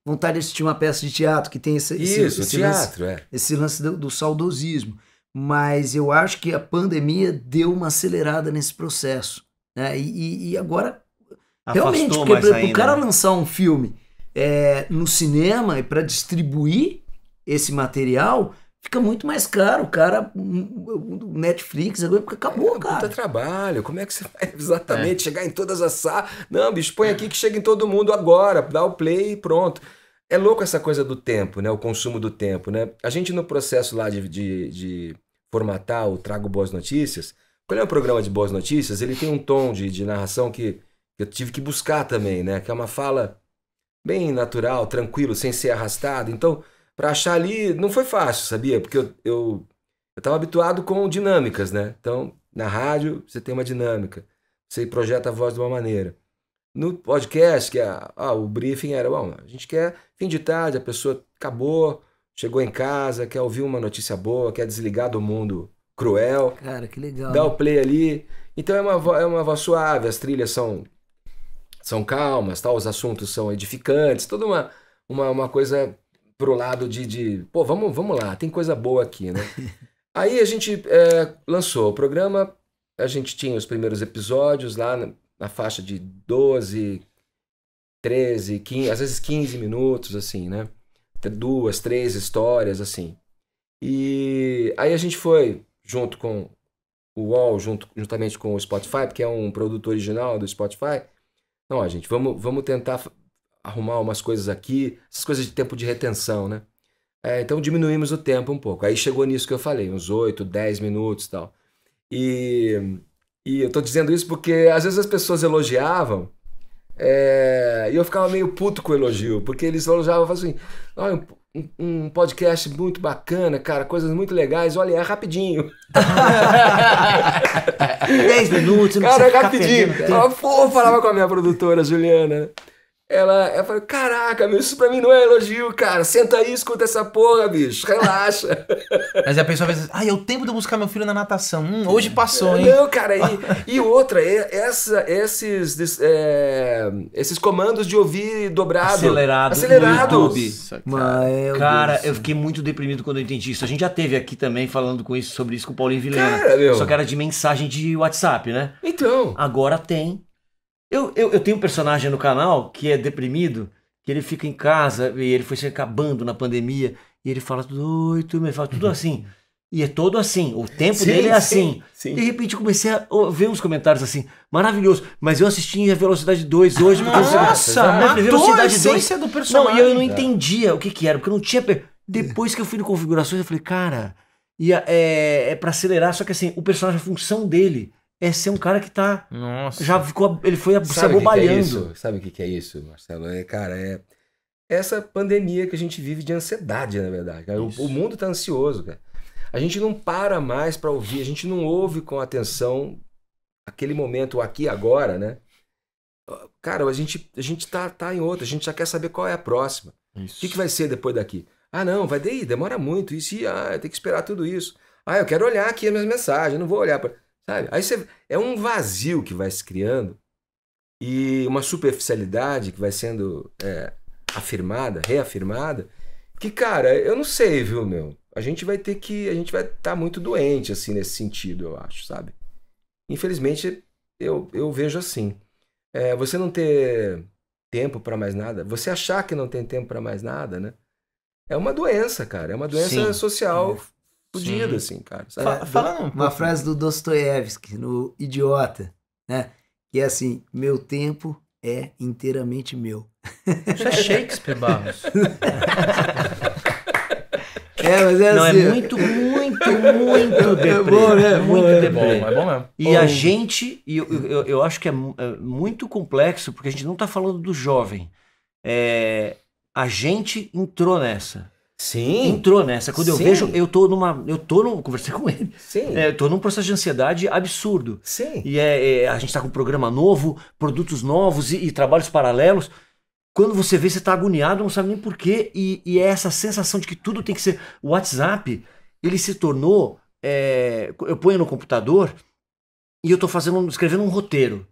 vontade de assistir uma peça de teatro que tem esse, Isso, esse teatro, lance, é. esse lance do, do, saudosismo. Mas eu acho que a pandemia deu uma acelerada nesse processo. Né? E, e agora, Afastou realmente, porque o cara né? lançar um filme é, no cinema e para distribuir esse material, fica muito mais caro. O cara, o hum, hum, hum, Netflix, agora acabou, é, cara. Puta trabalho. Como é que você vai exatamente é. chegar em todas as salas? Não, bicho, põe aqui que chega em todo mundo agora. Dá o play e pronto. É louco essa coisa do tempo, né? O consumo do tempo, né? A gente no processo lá de, de, de formatar o Trago Boas Notícias, quando é um programa de boas notícias, ele tem um tom de, de narração que eu tive que buscar também, né? Que é uma fala bem natural, tranquilo, sem ser arrastado. Então, para achar ali, não foi fácil, sabia? Porque eu, eu, eu tava habituado com dinâmicas, né? Então, na rádio, você tem uma dinâmica. Você projeta a voz de uma maneira no podcast, que é, ah, o briefing era, bom, a gente quer fim de tarde, a pessoa acabou, chegou em casa, quer ouvir uma notícia boa, quer desligar do mundo cruel. Cara, que legal. Dá né? o play ali. Então é uma, é uma voz suave, as trilhas são são calmas, tá? os assuntos são edificantes, toda uma, uma, uma coisa pro lado de, de pô, vamos, vamos lá, tem coisa boa aqui, né? Aí a gente é, lançou o programa, a gente tinha os primeiros episódios lá na faixa de 12, 13, 15, às vezes 15 minutos, assim, né? Duas, três histórias, assim. E aí a gente foi, junto com o UOL, junto, juntamente com o Spotify, porque é um produto original do Spotify. Não, a gente, vamos, vamos tentar arrumar umas coisas aqui, essas coisas de tempo de retenção, né? É, então diminuímos o tempo um pouco. Aí chegou nisso que eu falei, uns 8, 10 minutos e tal. E e eu tô dizendo isso porque às vezes as pessoas elogiavam é, e eu ficava meio puto com o elogio, porque eles elogiavam assim: olha, um, um, podcast muito bacana, cara, coisas muito legais, olha, é rapidinho. 10 minutos, não Cara, é rapidinho. Eu falava com a minha produtora, Juliana. Ela, ela falou, caraca, meu, isso pra mim não é elogio, cara. Senta aí, escuta essa porra, bicho. Relaxa. Mas a pessoa pensa, ai, é o tempo de eu buscar meu filho na natação. Hum, hoje passou, hein? Não, cara, e, e outra, essa, esses, é, esses comandos de ouvir dobrado. Acelerado. Acelerado. cara, cara eu fiquei muito deprimido quando eu entendi isso. A gente já teve aqui também falando com isso, sobre isso com o Paulinho Vilena. Cara, meu. Só que era de mensagem de WhatsApp, né? Então. Agora tem eu, eu, eu tenho um personagem no canal que é deprimido, que ele fica em casa e ele foi se acabando na pandemia e ele fala tudo, Oi, tudo, fala tudo assim. E é todo assim, o tempo sim, dele é assim. Sim, sim. De repente eu comecei a ver uns comentários assim, maravilhoso, mas eu assisti a Velocidade 2 hoje. Porque Nossa, a matou Velocidade a essência do personagem. Não, e eu não entendia o que que era, porque eu não tinha... Depois que eu fui no Configurações, eu falei, cara, é, é para acelerar, só que assim, o personagem, a função dele é ser um cara que tá. Nossa. Já ficou. Ele foi sabe se abobalhando. Que que é isso? Sabe o que, que é isso, Marcelo? É, cara, é essa pandemia que a gente vive de ansiedade, na verdade. O, o, mundo tá ansioso, cara. A gente não para mais para ouvir, a gente não ouve com atenção aquele momento aqui agora, né? Cara, a gente, a gente tá, tá em outra, a gente já quer saber qual é a próxima. O que, que vai ser depois daqui? Ah, não, vai daí, demora muito. Isso, e, ah, tem que esperar tudo isso. Ah, eu quero olhar aqui as minhas mensagens, não vou olhar para Sabe? Aí você, é um vazio que vai se criando e uma superficialidade que vai sendo é, afirmada, reafirmada, que, cara, eu não sei, viu, meu? A gente vai ter que. A gente vai estar tá muito doente, assim, nesse sentido, eu acho, sabe? Infelizmente, eu, eu vejo assim. É, você não ter tempo para mais nada, você achar que não tem tempo para mais nada, né? É uma doença, cara. É uma doença Sim. social é. Sim. assim, cara. Sabe? É Fala, um uma frase do Dostoiévski, no Idiota, né? Que é assim: meu tempo é inteiramente meu. Isso é Shakespeare, Barros. É, mas é Não, é assim. é muito, muito, muito deprê. É bom, né? Muito é bom, é bom mesmo. E bom. a gente, eu, eu, eu, acho que é, é muito complexo, porque a gente não está falando do jovem. É, a gente entrou nessa. Sim. Entrou nessa. Né? Quando Sim. eu vejo, eu tô numa. Eu tô num. Conversei com ele. Sim. É, eu tô num processo de ansiedade absurdo. Sim. E é, é a gente tá com um programa novo, produtos novos e, e, trabalhos paralelos. Quando você vê, você tá agoniado, não sabe nem porquê. E, e é essa sensação de que tudo tem que ser. O WhatsApp, ele se tornou. É, eu ponho no computador e eu tô fazendo, escrevendo um roteiro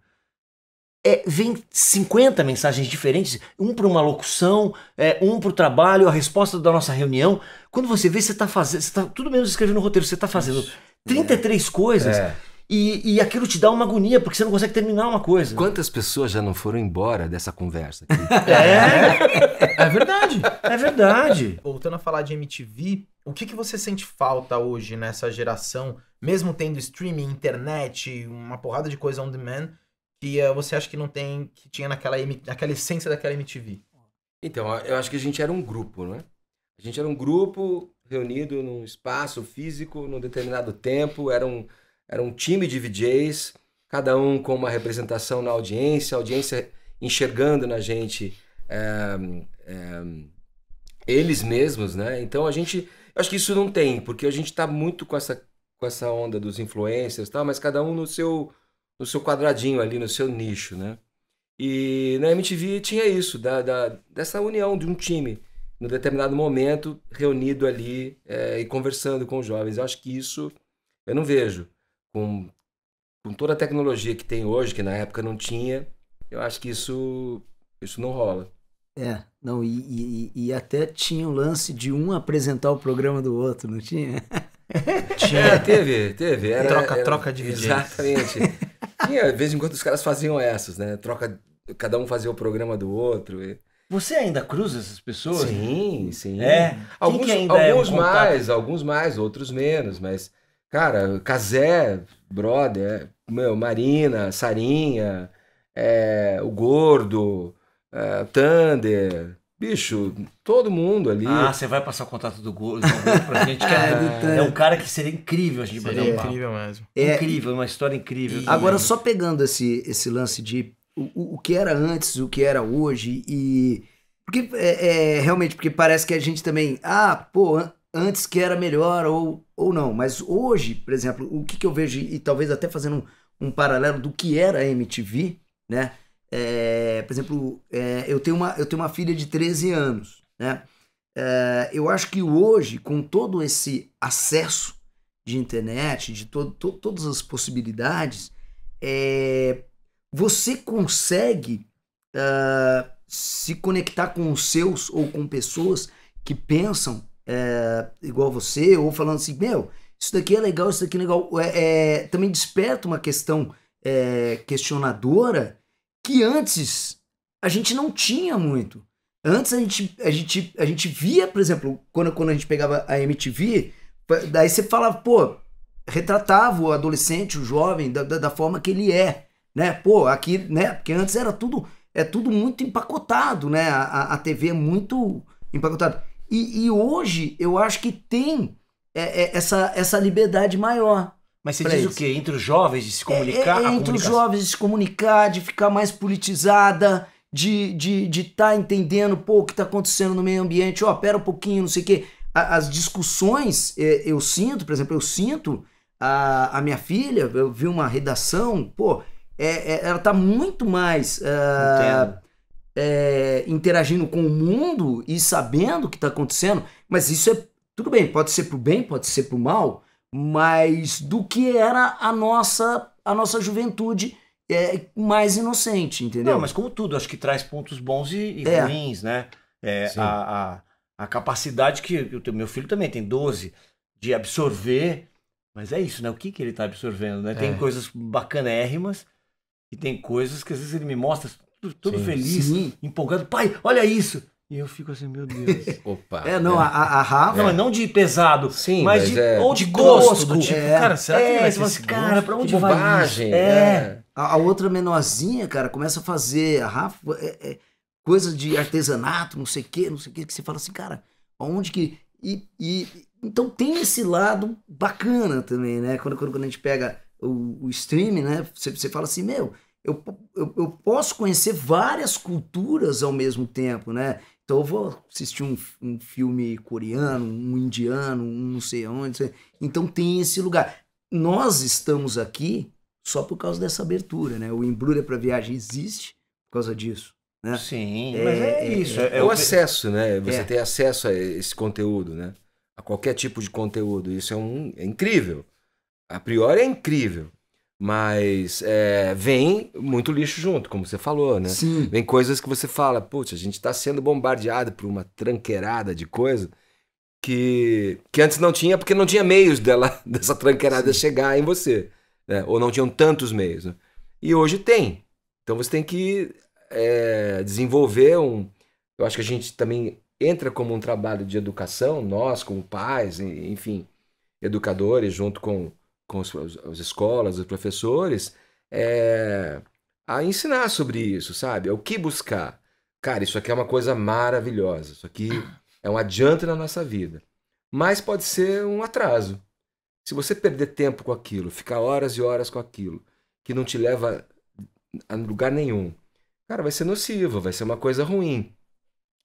é, vem 50 mensagens diferentes, um para uma locução, é, um para o trabalho, a resposta da nossa reunião. Quando você vê, você está fazendo, você está tudo menos escrevendo o roteiro, você está fazendo Isso. 33 é. coisas. É. E, e aquilo te dá uma agonia, porque você não consegue terminar uma coisa. Quantas pessoas já não foram embora dessa conversa? é, é verdade. É verdade. Voltando a falar de MTV, o que, que você sente falta hoje nessa geração, mesmo tendo streaming, internet, uma porrada de coisa on demand, que uh, você acha que não tem, que tinha naquela, naquela essência daquela MTV? Então, eu acho que a gente era um grupo, né? A gente era um grupo reunido num espaço físico, num determinado tempo, era um, era um time de DJs cada um com uma representação na audiência, a audiência enxergando na gente é, é, eles mesmos, né? Então a gente, acho que isso não tem, porque a gente está muito com essa, com essa onda dos influencers, tal, mas cada um no seu no seu quadradinho ali, no seu nicho, né? E na MTV tinha isso, da, da dessa união de um time, no determinado momento, reunido ali é, e conversando com os jovens. Eu acho que isso eu não vejo. Com, com toda a tecnologia que tem hoje, que na época não tinha, eu acho que isso, isso não rola. É, não, e, e, e até tinha o lance de um apresentar o programa do outro, não tinha? Tinha, é, teve, teve. Era, troca, era, troca de Exatamente. Tinha, de vez em quando os caras faziam essas, né? Troca, cada um fazia o programa do outro. E... Você ainda cruza essas pessoas? Sim, sim. É. Alguns, alguns é um mais, alguns mais, outros menos, mas, cara, Casé, brother, meu, Marina, Sarinha, é, o Gordo, é, Thunder, Bicho, todo mundo ali. Ah, você vai passar o contato do gol pra gente, que é, é, é, um cara que seria incrível a gente seria bater um papo. incrível mesmo. É, é incrível, uma história incrível. E... Agora, só pegando esse, esse lance de o, o que era antes, o que era hoje e... Porque, é, é, realmente, porque parece que a gente também... Ah, pô, antes que era melhor ou, ou não. Mas hoje, por exemplo, o que, que eu vejo, e talvez até fazendo um, um paralelo do que era a MTV, né? É, por exemplo, é, eu, tenho uma, eu tenho uma filha de 13 anos, né? É, eu acho que hoje, com todo esse acesso de internet, de to, to todas as possibilidades, é, você consegue uh, se conectar com os seus ou com pessoas que pensam é, igual você, ou falando assim, meu, isso daqui é legal, isso daqui é legal. É, também desperta uma questão questionadora que antes a gente não tinha muito. Antes a gente, a gente, a gente via, por exemplo, quando, quando a gente pegava a MTV, daí você falava, pô, retratava o adolescente, o jovem, da, da, da forma que ele é. Né? Pô, aqui, né? Porque antes era tudo é tudo muito empacotado, né? A, a TV é muito empacotada. E, e, hoje eu acho que tem é, é, essa, essa liberdade maior. Mas você diz o quê? Entre os jovens de se comunicar? É, é, entre os jovens de se comunicar, de ficar mais politizada, de estar de, de tá entendendo pô, o que está acontecendo no meio ambiente, ó, oh, pera um pouquinho, não sei o quê. As discussões, é, eu sinto, por exemplo, eu sinto a, a minha filha, eu vi uma redação, pô, é, é ela está muito mais uh, interagindo com o mundo e sabendo o que está acontecendo, mas isso é, tudo bem, pode ser pro bem, pode ser pro mal, mas do que era a nossa a nossa juventude é, mais inocente, entendeu? Não, mas como tudo, acho que traz pontos bons e, e é. ruins, né? É, a, a, a, capacidade que o meu filho também tem 12 de absorver, mas é isso, né? O que, que ele está absorvendo, né? Tem é. coisas bacanérrimas e tem coisas que às vezes ele me mostra todo feliz, sim. empolgado. Pai, olha isso! E eu fico assim, meu Deus. Opa. É, não, é. A, a Rafa. É. Não, é. não de pesado, Sim, mas, de, é... ou de gosto. Do tipo, é. Cara, será que é, vai ser esse assim, Cara, gosto? pra onde vai bobagem, é. é. A, a, outra menorzinha, cara, começa a fazer. A Rafa, é, é, coisa de artesanato, não sei o quê, não sei o quê, que você fala assim, cara, aonde que. E, e, então tem esse lado bacana também, né? Quando, quando, quando a gente pega o, o streaming, né? Você, você fala assim, meu, eu, eu, eu, posso conhecer várias culturas ao mesmo tempo, né? Então eu vou assistir um, um filme coreano, um indiano, um não sei onde. Então tem esse lugar. Nós estamos aqui só por causa dessa abertura, né? O Embrulha para Viagem existe por causa disso. Né? Sim, é, mas é, é isso. É, é, é o acesso, né? Você é. tem acesso a esse conteúdo, né? A qualquer tipo de conteúdo. Isso é, um, é incrível. A priori é incrível. Mas é, vem muito lixo junto, como você falou, né? Sim. Vem coisas que você fala, putz, a gente está sendo bombardeado por uma tranqueirada de coisa que, que antes não tinha, porque não tinha meios dela, dessa tranqueirada Sim. chegar em você. Né? Ou não tinham tantos meios. Né? E hoje tem. Então você tem que é, desenvolver um. Eu acho que a gente também entra como um trabalho de educação, nós como pais, enfim, educadores, junto com com as, as escolas, os professores, é, a ensinar sobre isso, sabe? É o que buscar. Cara, isso aqui é uma coisa maravilhosa, isso aqui é um adianto na nossa vida. Mas pode ser um atraso. Se você perder tempo com aquilo, ficar horas e horas com aquilo, que não te leva a lugar nenhum, cara, vai ser nocivo, vai ser uma coisa ruim.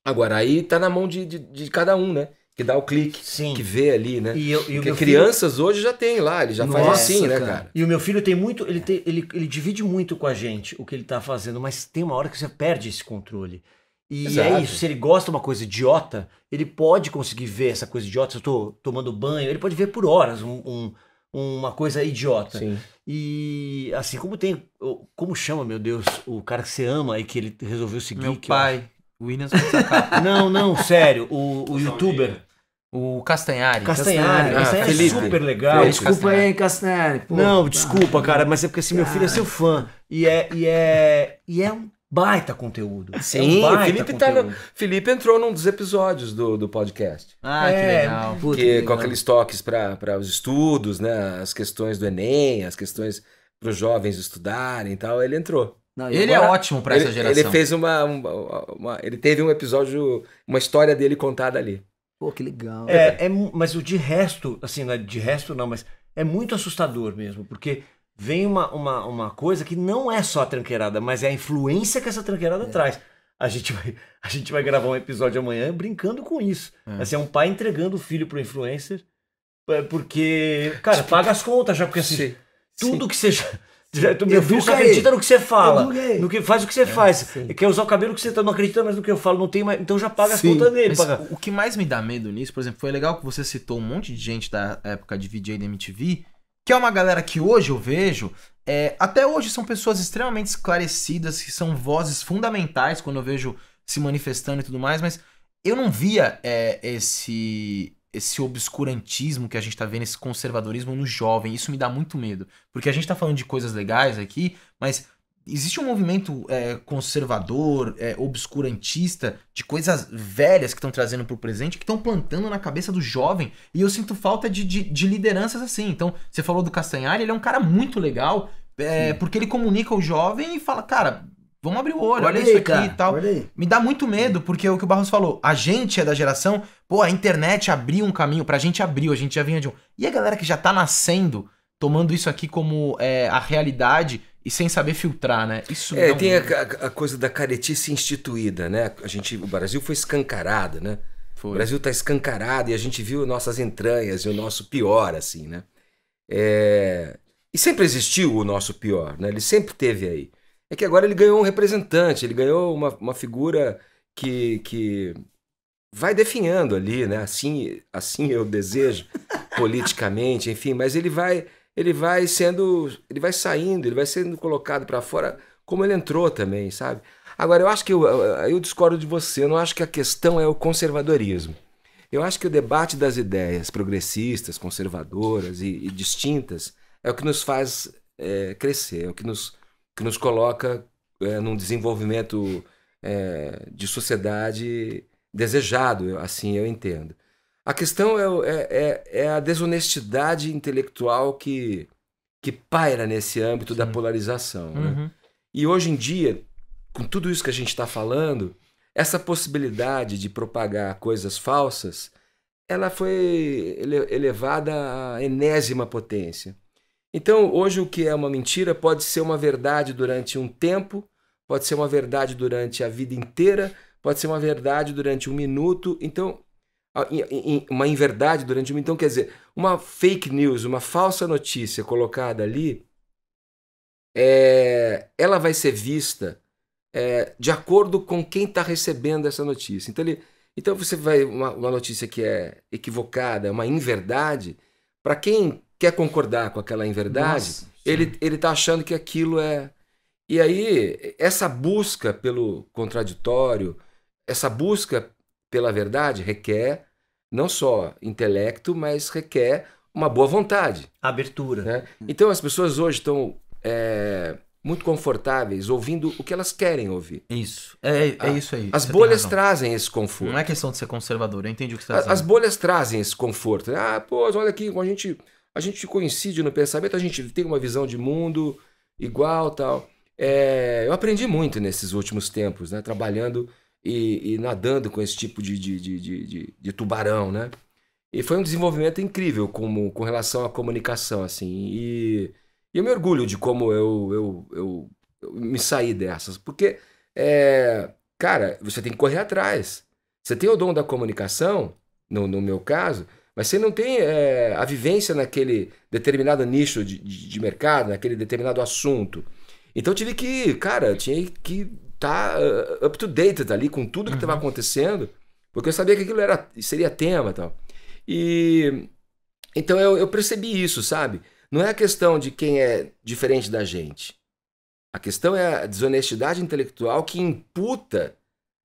Agora, aí tá na mão de, de, de cada um, né? que dá o clique, Sim. que vê ali, né? E eu, e Porque crianças filho... hoje já tem lá, ele já Nossa, faz assim, né, cara. né, cara? E o meu filho tem muito, ele, tem, ele, ele divide muito com a gente o que ele tá fazendo, mas tem uma hora que você perde esse controle. E é Exato. é isso, se ele gosta de uma coisa idiota, ele pode conseguir ver essa coisa idiota, se eu tô tomando banho, ele pode ver por horas um, um, uma coisa idiota. Sim. E assim, como tem. Como chama, meu Deus, o cara que você ama e que ele resolveu seguir? Meu pai. Eu... Williams Não, não, sério, o, o youtuber. O Castanhari. Castanhari, Castanhari, Castanhari ah, é Felipe. super legal. Felipe desculpa Castanhari. aí, Castanhari. Pô. Não, desculpa, cara, mas é porque assim, meu filho é seu fã. E é, e é, e é um baita conteúdo. É Sim, é um baita o Felipe, conteúdo. Tá no, Felipe entrou num dos episódios do, do podcast. Ah, é, que legal. Puta, que, que legal. Com aqueles toques para os estudos, né? As questões do Enem, as questões para os jovens estudarem e tal, ele entrou. Não, ele é agora, é ótimo para essa geração. Ele fez uma, uma, uma, Ele teve um episódio, uma história dele contada ali. Pô, que legal. É, é, é mas o de resto, assim, não é de resto não, mas é muito assustador mesmo, porque vem uma, uma, uma coisa que não é só a tranqueirada, mas é a influência que essa tranqueirada é. traz. A gente, vai, a gente vai gravar um episódio amanhã brincando com isso. É. Assim, é um pai entregando o filho pro influencer, é, porque, cara, paga as contas já, porque assim, Sim. tudo Sim. que seja meu filho só acredita no que você fala. No que faz o que você é, faz. Sim. É Quer é usar o cabelo que você tá, não acredita mais no que eu falo, não tem mais. Então já paga sim. as contas dele. Paga. O que mais me dá medo nisso, por exemplo, foi legal que você citou um monte de gente da época de VJ da MTV, que é uma galera que hoje eu vejo. É, até hoje são pessoas extremamente esclarecidas, que são vozes fundamentais quando eu vejo se manifestando e tudo mais, mas eu não via é, esse esse obscurantismo que a gente está vendo, esse conservadorismo no jovem. Isso me dá muito medo. Porque a gente está falando de coisas legais aqui, mas existe um movimento é, conservador, é, obscurantista, de coisas velhas que estão trazendo para o presente, que estão plantando na cabeça do jovem. E eu sinto falta de, de, de lideranças assim. Então, você falou do Castanhari, ele é um cara muito legal, é, porque ele comunica o jovem e fala, cara, Vamos abrir o olho, olha, olha aí, isso aqui cara, e tal. Me dá muito medo, é. porque o que o Barros falou, a gente é da geração, pô, a internet abriu um caminho, pra gente abriu, a gente já vinha de um. E a galera que já tá nascendo, tomando isso aqui como é, a realidade e sem saber filtrar, né? Isso É, tem a, a, coisa da caretice instituída, né? A gente, o Brasil foi escancarado, né? Foi. O Brasil tá escancarado e a gente viu nossas entranhas e o nosso pior, assim, né? É... E sempre existiu o nosso pior, né? Ele sempre teve aí é que agora ele ganhou um representante, ele ganhou uma, uma figura que, que vai definhando ali, né? Assim, assim eu desejo politicamente, enfim, mas ele vai ele vai sendo, ele vai saindo, ele vai sendo colocado para fora como ele entrou também, sabe? Agora eu acho que eu, eu discordo de você, eu não acho que a questão é o conservadorismo. Eu acho que o debate das ideias progressistas, conservadoras e, e distintas é o que nos faz é, crescer, é o que nos que nos coloca é, num desenvolvimento é, de sociedade desejado, assim eu entendo. A questão é, é, é, é a desonestidade intelectual que, que paira nesse âmbito Sim. da polarização. Né? Uhum. Né? E hoje em dia, com tudo isso que a gente está falando, essa possibilidade de propagar coisas falsas, ela foi elevada à enésima potência. Então, hoje, o que é uma mentira pode ser uma verdade durante um tempo, pode ser uma verdade durante a vida inteira, pode ser uma verdade durante um minuto. Então, uma inverdade durante um minuto. Então, quer dizer, uma fake news, uma falsa notícia colocada ali, é, ela vai ser vista é, de acordo com quem está recebendo essa notícia. Então, ele, então você vai. Uma, uma notícia que é equivocada, uma inverdade, para quem quer concordar com aquela inverdade, Nossa, ele, ele tá achando que aquilo é. E aí, essa busca pelo contraditório, essa busca pela verdade requer não só intelecto, mas requer uma boa vontade. Abertura. Né? Então as pessoas hoje estão é, muito confortáveis ouvindo o que elas querem ouvir. Isso. É, é isso aí. As você bolhas trazem esse conforto. Não é questão de ser conservador, eu entendi o que você está dizendo. As bolhas trazem esse conforto. Né? Ah, pô, olha aqui, a gente a gente coincide no pensamento, a gente tem uma visão de mundo igual tal. É, eu aprendi muito nesses últimos tempos, né? Trabalhando e, e nadando com esse tipo de, de, de, de, de tubarão, né? E foi um desenvolvimento incrível como, com relação à comunicação, assim. E, e eu me orgulho de como eu, eu, eu, eu me saí dessas. Porque, é, cara, você tem que correr atrás. Você tem o dom da comunicação, no, no meu caso, mas você não tem é, a vivência naquele determinado nicho de, de, de, mercado, naquele determinado assunto. Então tive que, cara, tinha que estar tá, uh, up to date tá ali com tudo que estava uhum. acontecendo, porque eu sabia que aquilo era, seria tema tal. E então eu, eu percebi isso, sabe? Não é a questão de quem é diferente da gente. A questão é a desonestidade intelectual que imputa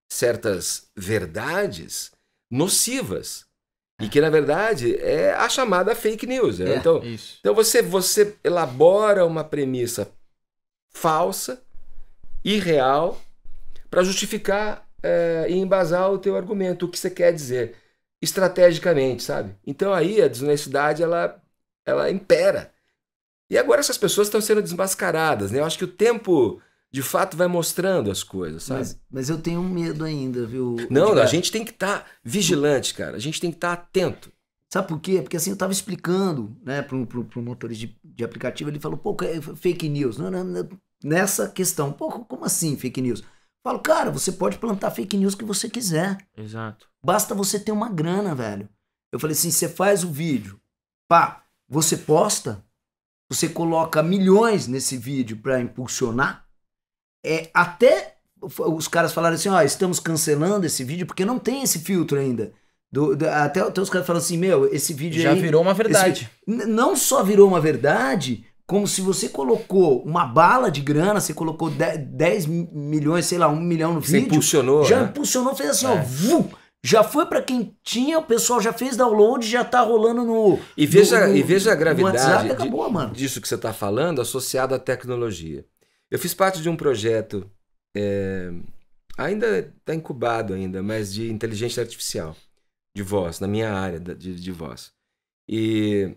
certas verdades nocivas e que na verdade é a chamada fake news. Né? É, então, isso. então você, você elabora uma premissa falsa, irreal, para justificar é, e embasar o teu argumento, o que você quer dizer, estrategicamente, sabe? Então aí a desonestidade ela, ela impera. E agora essas pessoas estão sendo desmascaradas, né? Eu acho que o tempo de fato vai mostrando as coisas, sabe? Mas, mas eu tenho medo ainda, viu? Não, a gente tem que estar tá vigilante, cara. A gente tem que estar tá atento. Sabe por quê? Porque assim, eu tava explicando, né, pro, pro, pro motorista de, de aplicativo, ele falou, pô, é fake news. Não, não, não, nessa questão, pô, como assim fake news? Eu falo, cara, você pode plantar fake news que você quiser. Exato. Basta você ter uma grana, velho. Eu falei assim, você faz o vídeo, pá, você posta, você coloca milhões nesse vídeo para impulsionar, é, até os caras falaram assim, ó, estamos cancelando esse vídeo porque não tem esse filtro ainda. Do, do, até, até, os caras falaram assim, meu, esse vídeo Já aí, virou uma verdade. Esse, não só virou uma verdade, como se você colocou uma bala de grana, você colocou 10, milhões, sei lá, 1 milhão no você vídeo. impulsionou. Já né? impulsionou, fez assim, é. ó, já foi para quem tinha, o pessoal já fez download, já tá rolando no. E veja, no, no, e veja a gravidade WhatsApp, acabou, de, disso que você tá falando associado à tecnologia. Eu fiz parte de um projeto, é, ainda está incubado ainda, mas de inteligência artificial, de voz, na minha área de, de voz. E,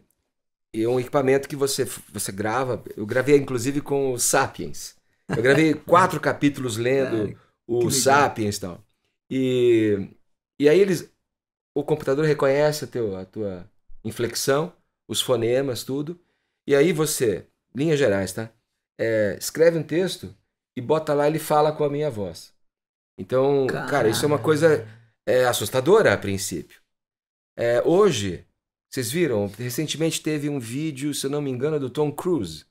e é um equipamento que você, você grava, eu gravei inclusive com o Sapiens. Eu gravei quatro capítulos lendo o Sapiens e tal. E, e aí eles, o computador reconhece a, teu, a tua inflexão, os fonemas, tudo. E aí você, linhas gerais, tá? é, escreve um texto e bota lá, ele fala com a minha voz. Então, cara, isso é uma coisa é, assustadora a princípio. É, hoje, vocês viram, recentemente teve um vídeo, se eu não me engano, do Tom Cruise.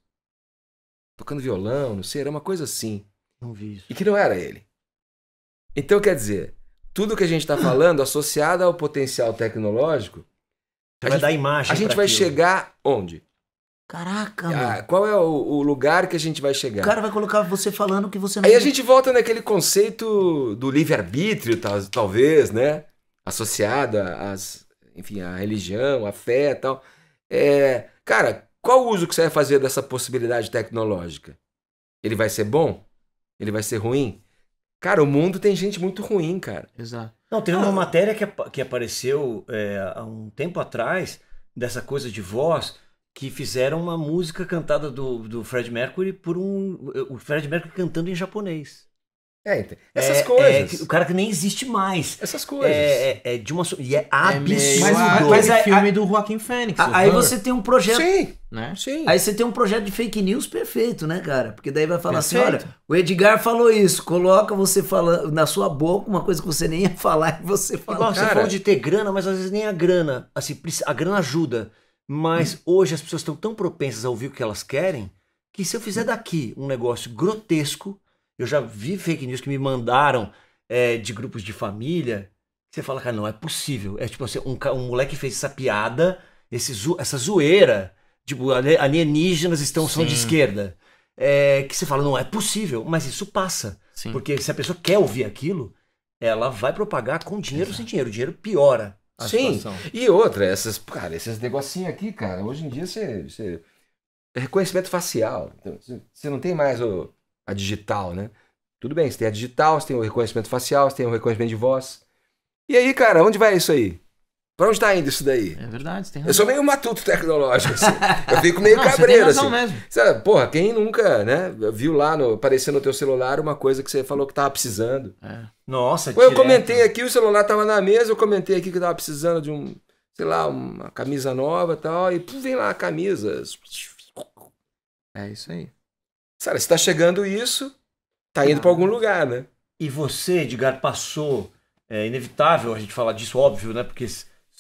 Tocando violão, não sei, era uma coisa assim. Não vi isso. E que não era ele. Então, quer dizer, tudo que a gente está falando associado ao potencial tecnológico. a vai gente, dar imagem. A gente vai aquilo. chegar onde? Caraca, ah, Qual é o, o, lugar que a gente vai chegar? O cara vai colocar você falando que você não. Aí a é gente volta naquele conceito do livre-arbítrio, tal, talvez, né? Associado às, enfim, à religião, à fé e tal. É, cara, qual o uso que você vai fazer dessa possibilidade tecnológica? Ele vai ser bom? Ele vai ser ruim? Cara, o mundo tem gente muito ruim, cara. Exato. Não, tem uma matéria que, que apareceu é, há um tempo atrás, dessa coisa de voz que fizeram uma música cantada do, do Fred Mercury por um. O Fred Mercury cantando em japonês. É, essas é, é coisas. É, o cara que nem existe mais. Essas coisas. É, é, é de uma. E é, é absurdo. mas o filme a, do Joaquim Fênix. A, aí você tem um projeto. Sim. Né? Sim. Aí você tem um projeto de fake news perfeito, né, cara? Porque daí vai falar perfeito. assim: olha, o Edgar falou isso. Coloca você falando na sua boca uma coisa que você nem ia falar e você fala. Igual, cara, você falou de ter grana, mas às vezes nem a grana. Assim, a grana ajuda. Mas hoje as pessoas estão tão propensas a ouvir o que elas querem que se eu fizer daqui um negócio grotesco, eu já vi fake news que me mandaram é, de grupos de família. Você fala, cara, não é possível. É tipo assim, um, um moleque fez essa piada, esse, essa zoeira. Tipo, alienígenas estão Sim. são de esquerda. É, que você fala, não é possível, mas isso passa. Sim. Porque se a pessoa quer ouvir aquilo, ela vai propagar com dinheiro ou sem dinheiro. O dinheiro piora a Sim. situação. E outra, essas, cara, esses negocinhos aqui, cara, hoje em dia você. você é reconhecimento facial. Então, você não tem mais o, a digital, né? Tudo bem, você tem a digital, você tem o reconhecimento facial, você tem o reconhecimento de voz. E aí, cara, onde vai isso aí? Pra onde tá indo isso daí? É verdade, tem razão. Eu sou meio matuto tecnológico, assim. Eu fico meio não, cabreiro, assim. Mesmo. Sabe, porra, quem nunca, né, viu lá no, aparecendo no teu celular uma coisa que você falou que tava precisando. É. Nossa, Pô, Eu comentei aqui, o celular tava na mesa, eu comentei aqui que tava precisando de um, sei lá, uma camisa nova e tal, e pum, vem lá, camisas. É isso aí. Sabe, se tá chegando isso, tá indo ah. pra algum lugar, né? E você, Edgar, passou, é inevitável a gente falar disso, óbvio, né, porque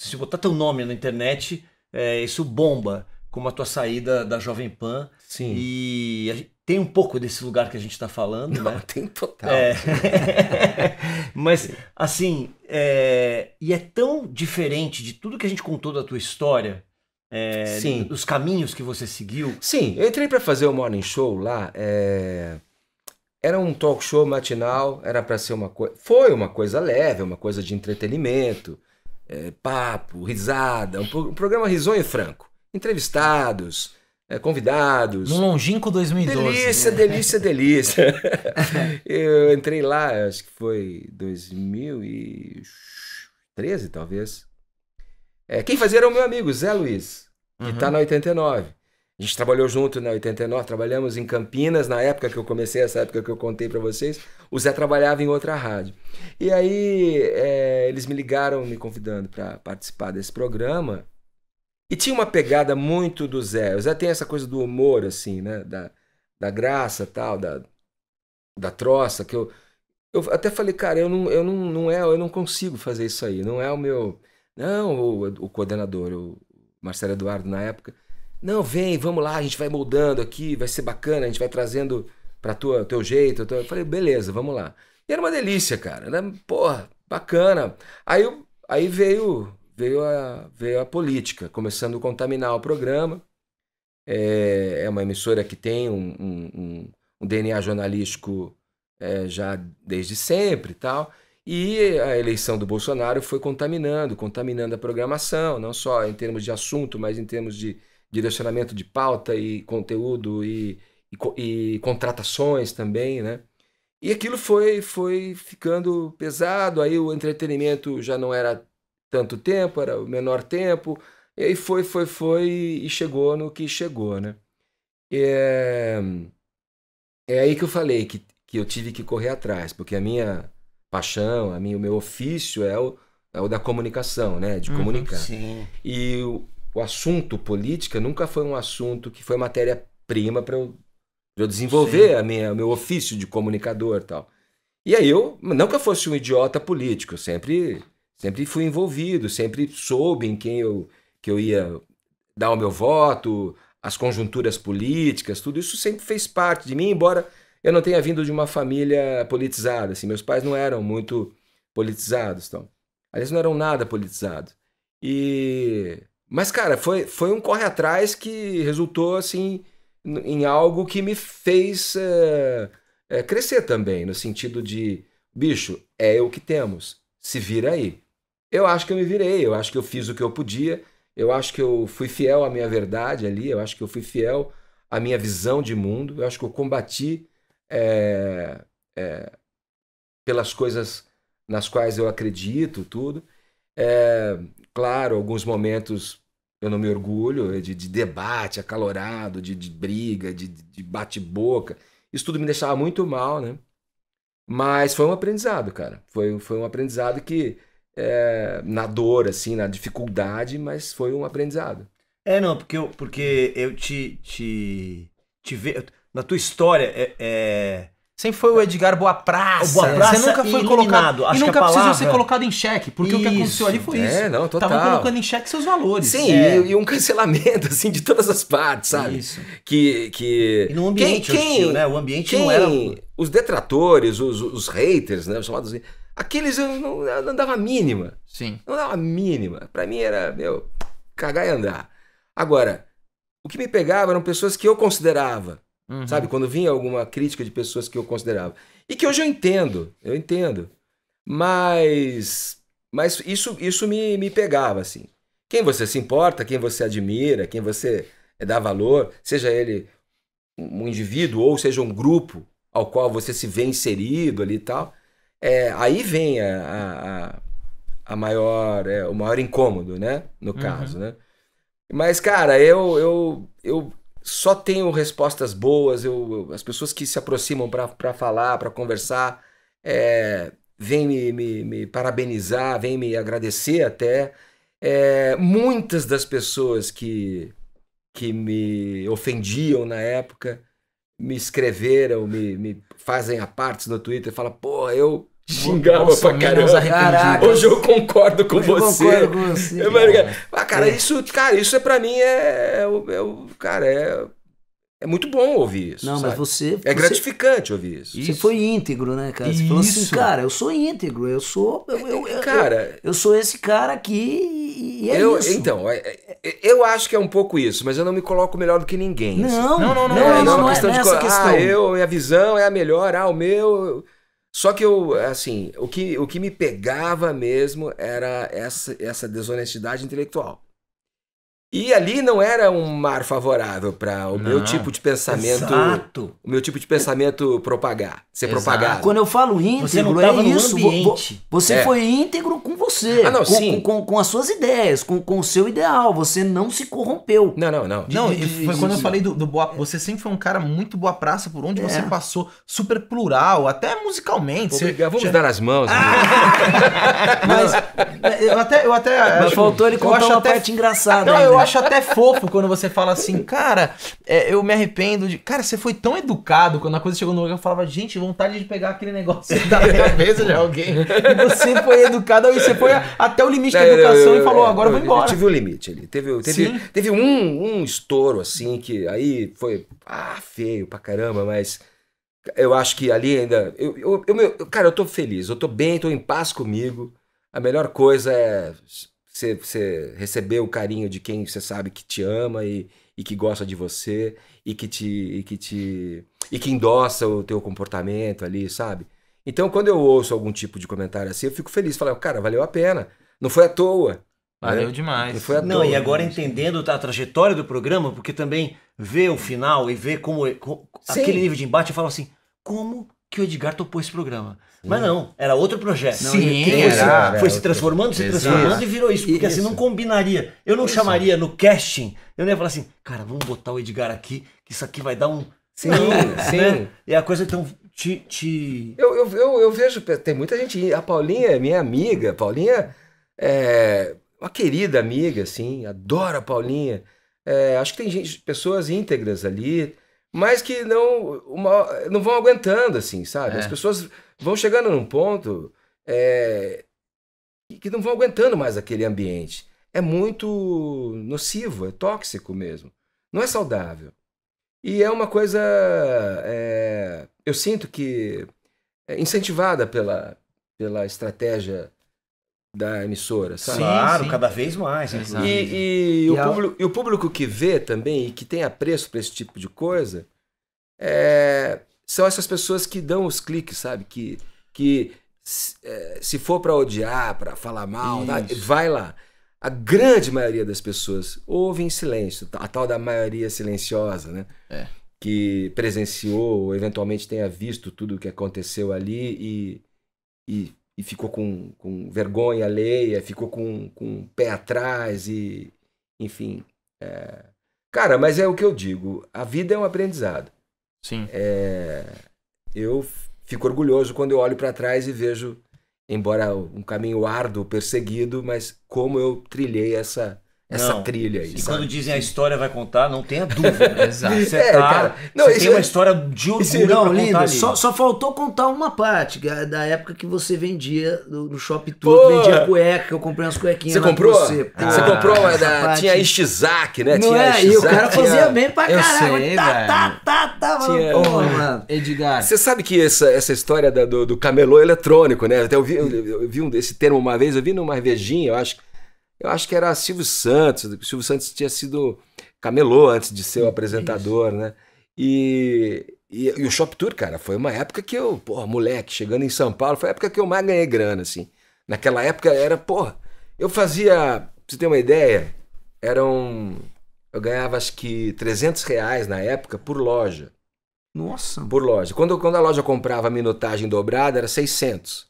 se botar teu nome na internet, é, isso bomba, como a tua saída da Jovem Pan. Sim. E tem um pouco desse lugar que a gente está falando, Não, né? Tem total. É. Mas, assim, é... e é tão diferente de tudo que a gente contou da tua história. É, Sim. Dos caminhos que você seguiu. Sim, eu entrei para fazer o morning show lá. É, era um talk show matinal, era para ser uma coisa. Foi uma coisa leve, uma coisa de entretenimento é, papo, risada, um, pro, um programa risonho e franco. Entrevistados, é, convidados. No longínquo 2012. Delícia, né? delícia, delícia. eu entrei lá, acho que foi 2013, talvez. É, quem fazia era o meu amigo, Zé Luiz, que está uhum. Tá na 89. A gente trabalhou junto na né, 89, trabalhamos em Campinas, na época que eu comecei, essa época que eu contei para vocês. O Zé trabalhava em outra rádio. E aí é, eles me ligaram me convidando para participar desse programa. E tinha uma pegada muito do Zé. O Zé tem essa coisa do humor, assim, né? Da, da graça tal, da, da troça, que eu, eu até falei, cara, eu não, eu não, não é, eu não consigo fazer isso aí, não é o meu. Não, o, o coordenador, o Marcelo Eduardo, na época não, vem, vamos lá, a gente vai moldando aqui, vai ser bacana, a gente vai trazendo para tua teu jeito. Eu falei, beleza, vamos lá. E era uma delícia, cara. Era, porra, bacana. Aí, aí veio veio a, veio a política, começando a contaminar o programa. É, é uma emissora que tem um, um, um DNA jornalístico é, já desde sempre e tal. E a eleição do Bolsonaro foi contaminando, contaminando a programação, não só em termos de assunto, mas em termos de, direcionamento de pauta e conteúdo e, e, e contratações também, né? E aquilo foi, foi ficando pesado, aí o entretenimento já não era tanto tempo, era o menor tempo, e aí foi, foi, foi e chegou no que chegou, né? É, é aí que eu falei que, que eu tive que correr atrás, porque a minha paixão, a minha, o meu ofício é o, é o da comunicação, né? De uhum, comunicar. Uhum, e o, o assunto política nunca foi um assunto que foi matéria-prima para eu, eu, desenvolver a minha, meu ofício de comunicador tal. E aí eu, nunca fosse um idiota político, eu sempre, sempre fui envolvido, sempre soube em quem eu, que eu ia dar o meu voto, as conjunturas políticas, tudo isso sempre fez parte de mim, embora eu não tenha vindo de uma família politizada, assim, meus pais não eram muito politizados, então. Aliás, não eram nada politizados. E mas, cara, foi, foi um corre atrás que resultou, assim, em algo que me fez é, é, crescer também, no sentido de, bicho, é o que temos, se vira aí. Eu acho que eu me virei, eu acho que eu fiz o que eu podia, eu acho que eu fui fiel à minha verdade ali, eu acho que eu fui fiel à minha visão de mundo, eu acho que eu combati é, pelas coisas nas quais eu acredito, tudo. É, Claro, alguns momentos eu não me orgulho é de, de debate acalorado, de, de briga, de, de bate-boca. Isso tudo me deixava muito mal, né? Mas foi um aprendizado, cara. Foi, foi um aprendizado que, é, na dor, assim, na dificuldade, mas foi um aprendizado. É, não, porque eu, porque eu te, te, te vejo. Na tua história, é, é Sempre foi o Edgar Boa Praça. Boa Praça Você nunca foi colocado. Acho e é nunca palavra... precisou ser colocado em xeque, porque isso. o que aconteceu ali foi é, isso. É, não, total. Estavam colocando em xeque seus valores. Sim, é. e, e, um cancelamento, assim, de todas as partes, sabe? Isso. Que. que... E no ambiente quem, hostil, quem, né? O ambiente quem, não era. Os detratores, os, os haters, né? Os chamados. Aqueles eu não, eu não dava a mínima. Sim. Não dava a mínima. Pra mim era, meu, cagar e andar. Agora, o que me pegava eram pessoas que eu considerava Uhum. Sabe? Quando vinha alguma crítica de pessoas que eu considerava. E que hoje eu entendo, eu entendo. Mas, mas isso, isso me, me pegava, assim. Quem você se importa, quem você admira, quem você eh, dá valor, seja ele um indivíduo ou seja um grupo ao qual você se vê inserido ali e tal, é, aí vem a, a, a maior, é, o maior incômodo, né? No uhum. caso, uhum. né? Mas, cara, eu, eu, eu só tenho respostas boas, eu, eu as pessoas que se aproximam para falar, para conversar, é, vêm me, me, me, parabenizar, vêm me agradecer até. É, muitas das pessoas que, que me ofendiam na época me escreveram, me, me fazem a parte no Twitter e falam, pô, eu xingava Nossa, pra caramba. Caraca, Hoje eu concordo com hoje você. Eu concordo com você. Eu, é, cara, é. isso, cara, isso é pra mim é, é, é, cara, é é muito bom ouvir isso. Não, sabe? mas você. É você, gratificante ouvir isso. Você foi íntegro, né, cara? Você isso. falou assim, cara, eu sou íntegro, eu sou. Eu, eu cara. Eu, eu, sou esse cara aqui e é eu, isso. Então, é, é, é, eu acho que é um pouco isso, mas eu não me coloco melhor do que ninguém. Assim. Não, assim. não, não, não. Não, é, não, não, não questão é de, essa ah, questão. Ah, eu, minha visão é a melhor, ah, o meu. Só que eu, assim, o que, o que me pegava mesmo era essa, essa desonestidade intelectual. E ali não era um mar favorável para o não, meu tipo de pensamento. Exato. O meu tipo de pensamento propagar, ser exato. propagado. Quando eu falo íntegro, você não é isso. Ambiente. Você é. foi íntegro com você. Ah, não, com, sim. Com, com, com, as suas ideias, com, com o seu ideal. Você não se corrompeu. Não, não, não. De, não, de, de, foi quando eu falei do, do Boa. Você sempre foi um cara muito boa praça por onde é. você passou. Super plural, até musicalmente. Obrigado. Você... Vamos dar as mãos. Ah! Né? Mas eu até. Eu até Mas acho, faltou ele contar uma até... parte engraçada. Não, né? eu acho até fofo quando você fala assim, cara, é, eu me arrependo de. Cara, você foi tão educado quando a coisa chegou no lugar, eu falava, gente, vontade de pegar aquele negócio da cabeça de alguém. E você foi educado, e você foi até o limite da educação e falou, é, agora eu vou embora. Tive o um limite ali. Teve, teve, teve um, um estouro, assim, que aí foi ah, feio pra caramba, mas eu acho que ali ainda. Eu, eu, eu, cara, eu tô feliz, eu tô bem, tô em paz comigo. A melhor coisa é você, você receber o carinho de quem você sabe que te ama e, e que gosta de você e que te e que te e que endossa o teu comportamento ali, sabe? Então, quando eu ouço algum tipo de comentário assim, eu fico feliz, falo, cara, valeu a pena, não foi à toa. Né? Valeu né? demais. Não, foi à não toa, e agora mas... entendendo a trajetória do programa, porque também vê o final e vê como, como aquele nível de embate, eu falo assim, como que o Edgar topou esse programa? Mas hum. não, era outro projeto. Não, Sim, foi, era, foi se transformando, se transformando Exato. e virou isso. Porque isso. assim, não combinaria. Eu não isso. chamaria no casting, eu não ia falar assim, cara, vamos botar o Edgar aqui, que isso aqui vai dar um. Sim, não, né? sim. Né? E a coisa então te. te... Eu, eu, eu, eu, vejo, tem muita gente. A Paulinha é minha amiga. Paulinha é uma querida amiga, assim, adoro a Paulinha. É, acho que tem gente, pessoas íntegras ali, mas que não, uma, não vão aguentando, assim, sabe? É. As pessoas vão chegando num ponto é, que não vão aguentando mais aquele ambiente. É muito nocivo, é tóxico mesmo. Não é saudável. E é uma coisa, é, eu sinto que é incentivada pela, pela estratégia da emissora, sabe? Sim, claro, sim. cada vez mais. Né? E, e, e, o a... público, e o público que vê também e que tem apreço para esse tipo de coisa, é, são essas pessoas que dão os cliques, sabe? Que, que é, se for para odiar, para falar mal, tá? vai lá. A grande maioria das pessoas ouve em silêncio, a tal da maioria silenciosa, né? É. Que presenciou ou eventualmente tenha visto tudo o que aconteceu ali e, e, e ficou com, com, vergonha alheia, ficou com, com o pé atrás e, enfim. É... Cara, mas é o que eu digo: a vida é um aprendizado. Sim. É, eu fico orgulhoso quando eu olho para trás e vejo, embora um caminho árduo, perseguido, mas como eu trilhei essa essa não. trilha aí. E sabe? quando dizem a história vai contar, não tenha dúvida. Exato. Você é, tá, cara, não, você tem é... uma história de orgulho é não, lindo, ali. Só, só, faltou contar uma parte é da época que você vendia no Shop Tour, vendia cueca, eu comprei umas cuequinhas. Você comprou? Você, ah, você comprou ah, da, parte... tinha a né? Não tinha é, e o cara fazia bem pra caralho. Sei, tá, tá, tá, tá, tinha... mano. Edgar. Você sabe que essa, essa história da, do, do camelô eletrônico, né? Até eu vi, eu, eu vi um, esse termo uma vez, eu vi numa vejinha, eu acho que eu acho que era Silvio Santos. O Silvio Santos tinha sido camelô antes de ser o apresentador, né? E, e, e, o Shop Tour, cara, foi uma época que eu, porra, moleque, chegando em São Paulo, foi a época que eu mais ganhei grana, assim. Naquela época era, porra, eu fazia, pra você ter uma ideia, eram. Eu ganhava acho que 300 reais na época por loja. Nossa! Por loja. Quando, quando a loja comprava a minutagem dobrada, era 600.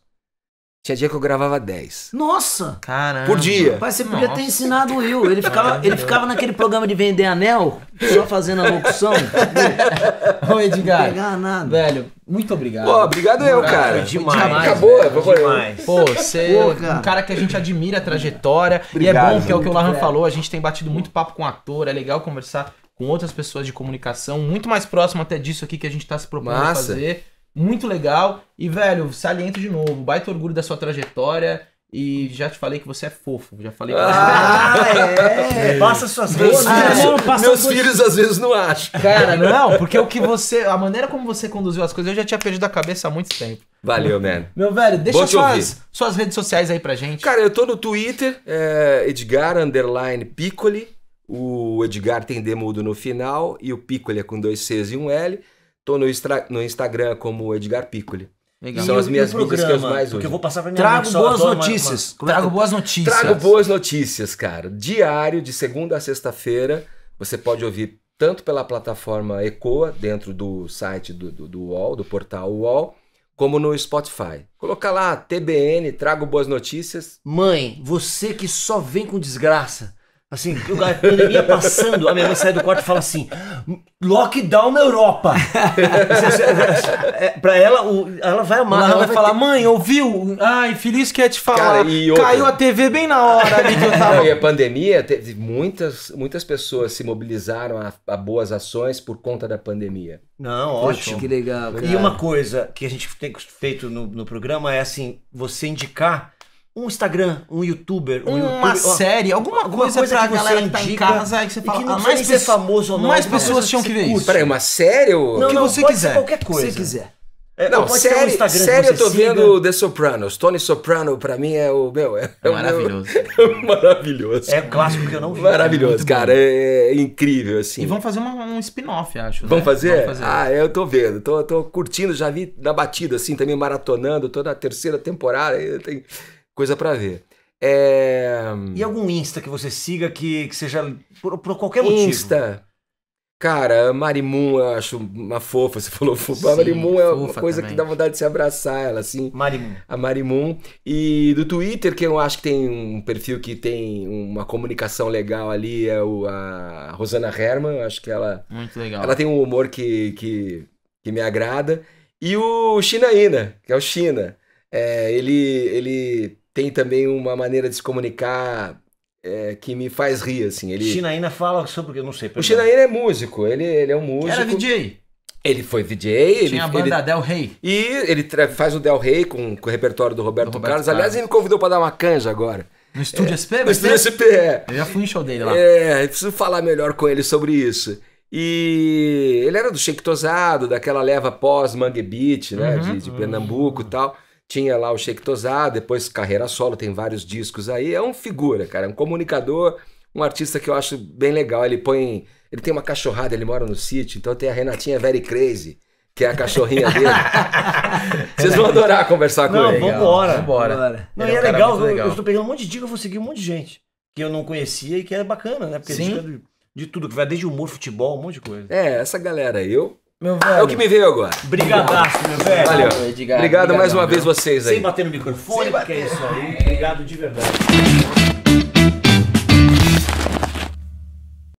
Tinha dia que eu gravava 10. Nossa! Caramba! Por dia. Pai, você podia ter ensinado o Will. Ele ficava, ele ficava naquele programa de vender anel, só fazendo a locução. Ô, Edgar. Não pegar nada. Velho, muito obrigado. Pô, obrigado eu, cara. Demais. demais Acabou, velho, foi demais. Pô, você Pô, é um cara que a gente admira a trajetória. Obrigado, e é bom que é o que o Lahan falou, a gente tem batido muito papo com ator, é legal conversar com outras pessoas de comunicação, muito mais próximo até disso aqui que a gente está se propondo a fazer muito legal. E, velho, saliento de novo, baita orgulho da sua trajetória. E já te falei que você é fofo. Já falei que é Ah, é. é. Passa suas meus Filhos, ah, passa meus filhos às vezes não acham. Cara, não, porque o que você. A maneira como você conduziu as coisas, eu já tinha perdido a cabeça há muito tempo. Valeu, man. Meu velho, deixa suas, suas redes sociais aí pra gente. Cara, eu tô no Twitter, é, Edgar Underline Piccoli. O Edgar tem demudo no final e o Piccoli é com dois Cs e um L. Tô no, extra, no Instagram como Edgar Piccoli. Legal. São as minhas mídias que eu mais uso. eu vou passar pra minha Trago boas notícias. Uma, uma... Trago boas notícias. Trago boas notícias, cara. Diário, de segunda a sexta-feira, você pode ouvir tanto pela plataforma Ecoa, dentro do site do, do, do UOL, do portal UOL, como no Spotify. colocar lá, TBN, Trago Boas Notícias. Mãe, você que só vem com desgraça Assim, a pandemia passando, a minha mãe sai do quarto e fala assim: lockdown na Europa. É, é, pra ela, ela vai amar. Ela, ela vai, falar: ter... mãe, ouviu? Ai, feliz que ia te falar. Cara, outra... Caiu a TV bem na hora ali que eu tava. e a pandemia, teve muitas, muitas pessoas se mobilizaram a, a boas ações por conta da pandemia. Não, ótimo. Poxa, que legal. Cara. E uma coisa que a gente tem feito no, no programa é assim: você indicar um Instagram, um youtuber, um uma YouTube, série, alguma, alguma coisa, coisa pra que galera que tá em casa e que você fala, que não ah, mais ser famoso ou não, mais né, pessoas tinham que ver isso. Peraí, uma série ou não, o que não, você pode quiser. Ser qualquer coisa. Se quiser. É, não, série, um série eu tô siga. vendo The Sopranos. Tony Soprano, pra mim, é o meu. É, é maravilhoso. Meu, é maravilhoso. É clássico que eu não vi. Maravilhoso, é cara. É incrível, assim. E vão fazer uma, um spin-off, acho. Vão, né? fazer? fazer? Ah, eu tô vendo. Tô, tô curtindo, já vi na batida, assim, também maratonando toda a terceira temporada. Tem. Tenho coisa para ver. É... E algum Insta que você siga que, que seja por, por qualquer motivo? Insta. Cara, Marimun eu acho uma fofa, você falou fofa. Marimun é uma coisa também. que dá vontade de se abraçar ela, assim. Marimun. A Marimun. E do Twitter, que eu acho que tem um perfil que tem uma comunicação legal ali, é o, a Rosana Herman, eu acho que ela... Muito legal. Ela tem um humor que, que, que me agrada. E o Chinaína, que é o China. É, ele, ele tem também uma maneira de se comunicar é, que me faz rir, assim. Ele... Chinaína fala sobre, eu não sei. Perdão. O Chinaína é músico, ele, ele é um músico. Era DJ. Ele foi DJ. Tinha ele, a banda ele, Del Rey. E ele faz o Del Rey com, com o repertório do Roberto, do Roberto Carlos. Carlos. Aliás, ele me convidou para dar uma canja agora. No Estúdio é, SP? No Estúdio SP, é. Eu já fui em show dele lá. É, eu preciso falar melhor com ele sobre isso. E ele era do Shake Tosado, daquela leva pós-Mangue Beat, né? Uhum, de, de Pernambuco uhum. e tal tinha lá o Sheik Tosar, depois carreira solo, tem vários discos aí. É um figura, cara, é um comunicador, um artista que eu acho bem legal. Ele põe. Ele tem uma cachorrada, ele mora no sítio, então tem a Renatinha é Very Crazy, que é a cachorrinha dele. Vocês vão adorar conversar com não, ele. Não, vambora. vambora. Não, ele é, é legal, legal, Eu, estou pegando um monte de dica, eu vou seguir um monte de gente que eu não conhecia e que é bacana, né? Porque Sim. É de, de tudo, que vai desde humor, futebol, um monte de coisa. É, essa galera, eu meu velho. Ah, é o que me veio agora. Brigadaço, meu velho. Valeu. Edgar, obrigado, mais uma meu. vez vocês aí. Sem bater no microfone, bater. porque é isso aí. Obrigado de verdade.